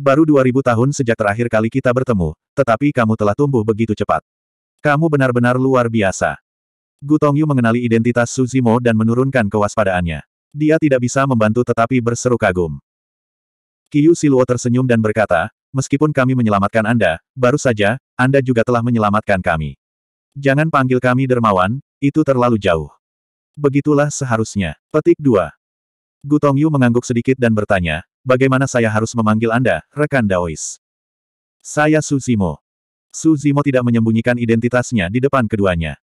Baru 2000 tahun sejak terakhir kali kita bertemu, tetapi kamu telah tumbuh begitu cepat. Kamu benar-benar luar biasa. Gu Tongyu mengenali identitas Suzimo dan menurunkan kewaspadaannya. Dia tidak bisa membantu tetapi berseru kagum. Kiyu Siluo tersenyum dan berkata, meskipun kami menyelamatkan Anda, baru saja, Anda juga telah menyelamatkan kami. Jangan panggil kami dermawan, itu terlalu jauh. Begitulah seharusnya. Petik 2. Gu Tongyu mengangguk sedikit dan bertanya, bagaimana saya harus memanggil Anda, rekan Daois? Saya Su Zimo. Su Zimo tidak menyembunyikan identitasnya di depan keduanya.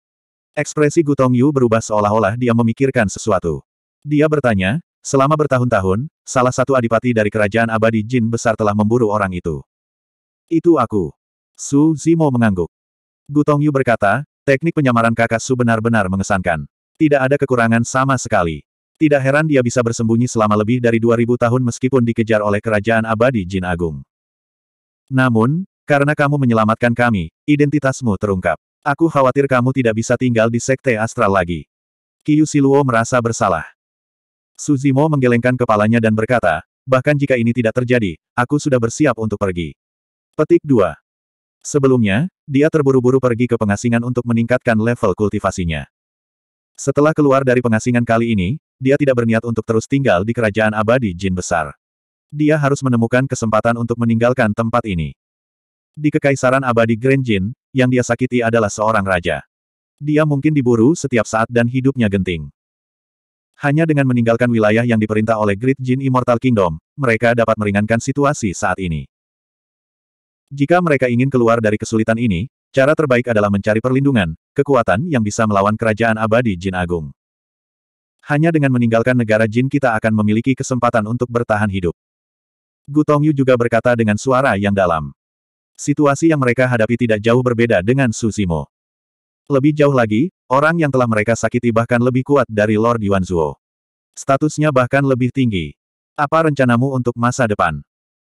Ekspresi Gu Tongyu berubah seolah-olah dia memikirkan sesuatu. Dia bertanya, selama bertahun-tahun, salah satu adipati dari kerajaan abadi Jin besar telah memburu orang itu. Itu aku. Su Zimo mengangguk. Gu Tongyu berkata, teknik penyamaran kakak Su benar-benar mengesankan. Tidak ada kekurangan sama sekali. Tidak heran dia bisa bersembunyi selama lebih dari 2000 tahun meskipun dikejar oleh kerajaan abadi Jin Agung. Namun, karena kamu menyelamatkan kami, identitasmu terungkap. Aku khawatir kamu tidak bisa tinggal di Sekte Astral lagi. Kiyu Siluo merasa bersalah. Suzimo menggelengkan kepalanya dan berkata, bahkan jika ini tidak terjadi, aku sudah bersiap untuk pergi. Petik 2. Sebelumnya, dia terburu-buru pergi ke pengasingan untuk meningkatkan level kultivasinya. Setelah keluar dari pengasingan kali ini, dia tidak berniat untuk terus tinggal di kerajaan abadi jin besar. Dia harus menemukan kesempatan untuk meninggalkan tempat ini. Di kekaisaran abadi Grand Jin, yang dia sakiti adalah seorang raja. Dia mungkin diburu setiap saat dan hidupnya genting. Hanya dengan meninggalkan wilayah yang diperintah oleh Great Jin Immortal Kingdom, mereka dapat meringankan situasi saat ini. Jika mereka ingin keluar dari kesulitan ini, cara terbaik adalah mencari perlindungan, kekuatan yang bisa melawan kerajaan abadi Jin Agung. Hanya dengan meninggalkan negara jin kita akan memiliki kesempatan untuk bertahan hidup. Gu Tongyu juga berkata dengan suara yang dalam. Situasi yang mereka hadapi tidak jauh berbeda dengan Susimo. Lebih jauh lagi, orang yang telah mereka sakiti bahkan lebih kuat dari Lord Yuan Zuo. Statusnya bahkan lebih tinggi. Apa rencanamu untuk masa depan?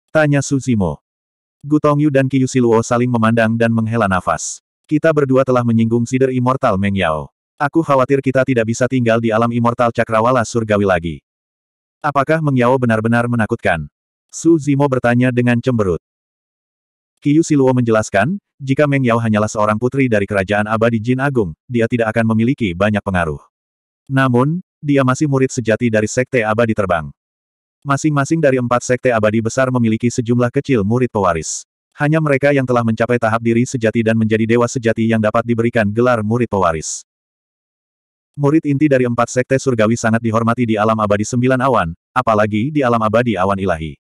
Tanya Susimo. Gu Tongyu dan Kyushi Siluo saling memandang dan menghela nafas. Kita berdua telah menyinggung Sider Immortal Meng Yao. Aku khawatir kita tidak bisa tinggal di alam immortal cakrawala surgawi lagi. Apakah Mengyao benar-benar menakutkan? Su Zimo bertanya dengan cemberut. Kiyu Siluo menjelaskan, jika Meng hanyalah seorang putri dari kerajaan abadi Jin Agung, dia tidak akan memiliki banyak pengaruh. Namun, dia masih murid sejati dari Sekte Abadi Terbang. Masing-masing dari empat Sekte Abadi besar memiliki sejumlah kecil murid pewaris. Hanya mereka yang telah mencapai tahap diri sejati dan menjadi dewa sejati yang dapat diberikan gelar murid pewaris. Murid inti dari empat sekte surgawi sangat dihormati di alam abadi sembilan awan, apalagi di alam abadi awan ilahi.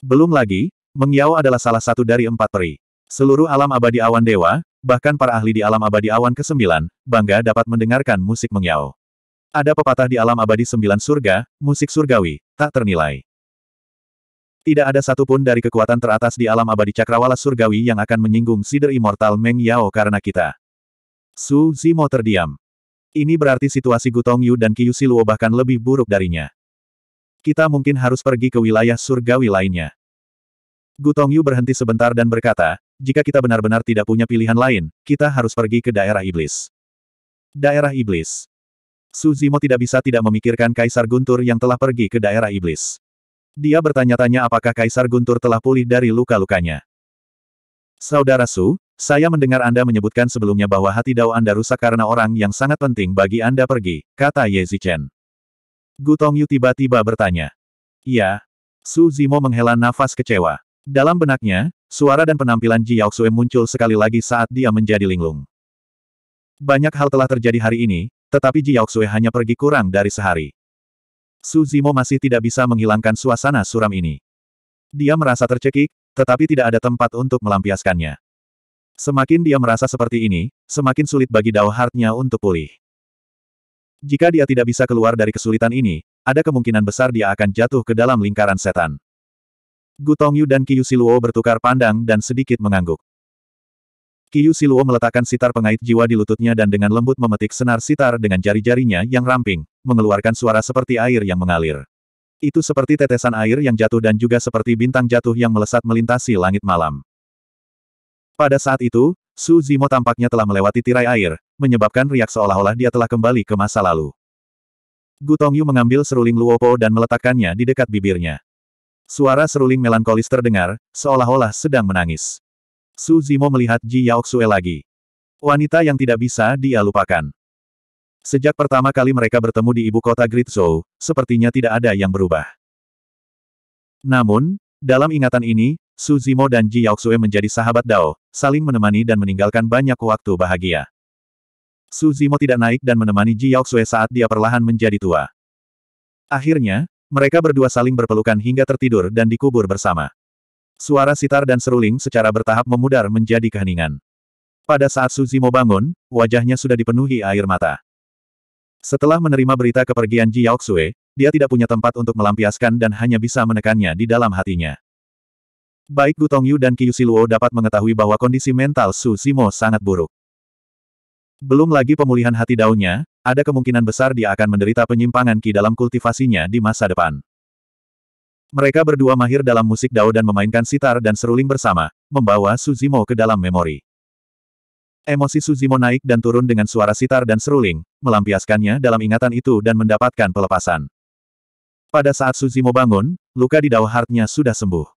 Belum lagi, Mengyao adalah salah satu dari empat peri. Seluruh alam abadi awan dewa, bahkan para ahli di alam abadi awan ke-9, bangga dapat mendengarkan musik Mengyao. Ada pepatah di alam abadi sembilan surga, musik surgawi, tak ternilai. Tidak ada satupun dari kekuatan teratas di alam abadi cakrawala surgawi yang akan menyinggung Sider Immortal Meng Yao karena kita. Su Zimo terdiam. Ini berarti situasi Gutong Yu dan Kyusi Luo bahkan lebih buruk darinya. Kita mungkin harus pergi ke wilayah surgawi lainnya. Gutong Yu berhenti sebentar dan berkata, jika kita benar-benar tidak punya pilihan lain, kita harus pergi ke daerah iblis. Daerah iblis. Suzimo tidak bisa tidak memikirkan Kaisar Guntur yang telah pergi ke daerah iblis. Dia bertanya-tanya apakah Kaisar Guntur telah pulih dari luka-lukanya. Saudara Su, saya mendengar Anda menyebutkan sebelumnya bahwa hati Dao Anda rusak karena orang yang sangat penting bagi Anda pergi, kata Ye Zichen. Gu Tongyu tiba-tiba bertanya. Ya. Su Zimo menghela nafas kecewa. Dalam benaknya, suara dan penampilan Ji Yaoxue muncul sekali lagi saat dia menjadi linglung. Banyak hal telah terjadi hari ini, tetapi Ji Yaoxue hanya pergi kurang dari sehari. Su Zimo masih tidak bisa menghilangkan suasana suram ini. Dia merasa tercekik, tetapi tidak ada tempat untuk melampiaskannya. Semakin dia merasa seperti ini, semakin sulit bagi Dao Hartnya untuk pulih. Jika dia tidak bisa keluar dari kesulitan ini, ada kemungkinan besar dia akan jatuh ke dalam lingkaran setan. Gutong Yu dan Qiyu Siluo bertukar pandang dan sedikit mengangguk. Qiyu Siluo meletakkan sitar pengait jiwa di lututnya dan dengan lembut memetik senar sitar dengan jari-jarinya yang ramping, mengeluarkan suara seperti air yang mengalir. Itu seperti tetesan air yang jatuh dan juga seperti bintang jatuh yang melesat melintasi langit malam. Pada saat itu, Su Zimo tampaknya telah melewati tirai air, menyebabkan riak seolah-olah dia telah kembali ke masa lalu. Gu Tongyu mengambil seruling Luopo dan meletakkannya di dekat bibirnya. Suara seruling melankolis terdengar, seolah-olah sedang menangis. Su Zimo melihat Ji Yaoksue lagi. Wanita yang tidak bisa dia lupakan. Sejak pertama kali mereka bertemu di ibu kota Great Zhou, sepertinya tidak ada yang berubah. Namun, dalam ingatan ini, Su Zimo dan Ji Yaoxue menjadi sahabat Dao, saling menemani dan meninggalkan banyak waktu bahagia. Su Zimo tidak naik dan menemani Ji Yaoxue saat dia perlahan menjadi tua. Akhirnya, mereka berdua saling berpelukan hingga tertidur dan dikubur bersama. Suara sitar dan seruling secara bertahap memudar menjadi keheningan. Pada saat Suzimo bangun, wajahnya sudah dipenuhi air mata. Setelah menerima berita kepergian Ji Yaoxue, dia tidak punya tempat untuk melampiaskan dan hanya bisa menekannya di dalam hatinya. Baik Gu Tongyu dan Kyusi Siluo dapat mengetahui bahwa kondisi mental Su Simo sangat buruk. Belum lagi pemulihan hati daunnya, ada kemungkinan besar dia akan menderita penyimpangan Ki dalam kultivasinya di masa depan. Mereka berdua mahir dalam musik dao dan memainkan sitar dan seruling bersama, membawa Su Suzimo ke dalam memori. Emosi Suzimo naik dan turun dengan suara sitar dan seruling, melampiaskannya dalam ingatan itu dan mendapatkan pelepasan. Pada saat Suzimo bangun, luka di Dao hartnya sudah sembuh.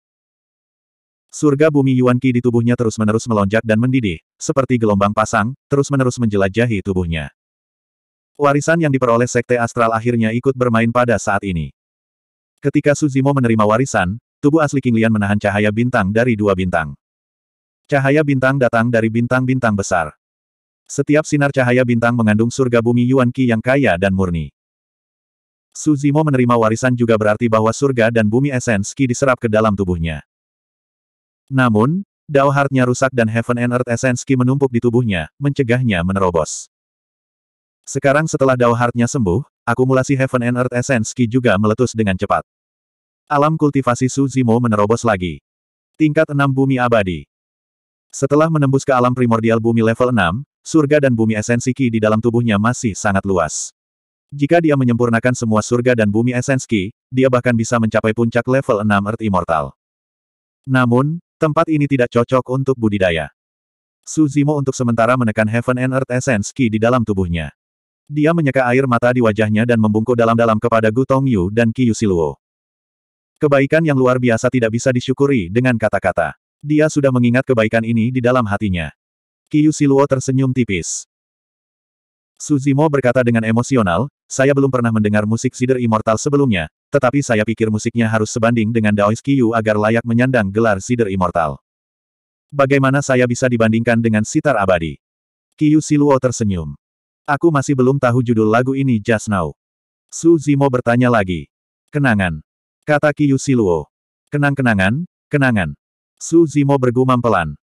Surga bumi Yuan di tubuhnya terus-menerus melonjak dan mendidih, seperti gelombang pasang, terus-menerus menjelajahi tubuhnya. Warisan yang diperoleh Sekte Astral akhirnya ikut bermain pada saat ini. Ketika Suzimo menerima warisan, tubuh asli Qinglian menahan cahaya bintang dari dua bintang. Cahaya bintang datang dari bintang-bintang besar. Setiap sinar cahaya bintang mengandung surga bumi Yuan Qi yang kaya dan murni. Su Zimo menerima warisan juga berarti bahwa surga dan bumi esens Qi diserap ke dalam tubuhnya. Namun, Dao Heart-nya rusak dan Heaven and Earth Essence Qi menumpuk di tubuhnya, mencegahnya menerobos. Sekarang setelah Dao Heart-nya sembuh, akumulasi Heaven and Earth Essence Qi juga meletus dengan cepat. Alam kultivasi Su Zimo menerobos lagi. Tingkat 6 Bumi Abadi. Setelah menembus ke alam primordial bumi level 6, surga dan bumi esensi Ki di dalam tubuhnya masih sangat luas. Jika dia menyempurnakan semua surga dan bumi esensi Ki, dia bahkan bisa mencapai puncak level 6 Earth Immortal. Namun, tempat ini tidak cocok untuk budidaya. Suzimo untuk sementara menekan Heaven and Earth Essence Ki di dalam tubuhnya. Dia menyeka air mata di wajahnya dan membungkuk dalam-dalam kepada Gu Yu dan Ki Yusiluo. Kebaikan yang luar biasa tidak bisa disyukuri dengan kata-kata. Dia sudah mengingat kebaikan ini di dalam hatinya. Kiyu Siluo tersenyum tipis. Suzimo berkata dengan emosional, saya belum pernah mendengar musik Sider Immortal sebelumnya, tetapi saya pikir musiknya harus sebanding dengan Daoist Kiyu agar layak menyandang gelar Sider Immortal. Bagaimana saya bisa dibandingkan dengan sitar abadi? Kiyu Siluo tersenyum. Aku masih belum tahu judul lagu ini just now. Suzimo bertanya lagi. Kenangan. Kata Kiyu Siluo. Kenang-kenangan, kenangan. Su Zimo bergumam pelan.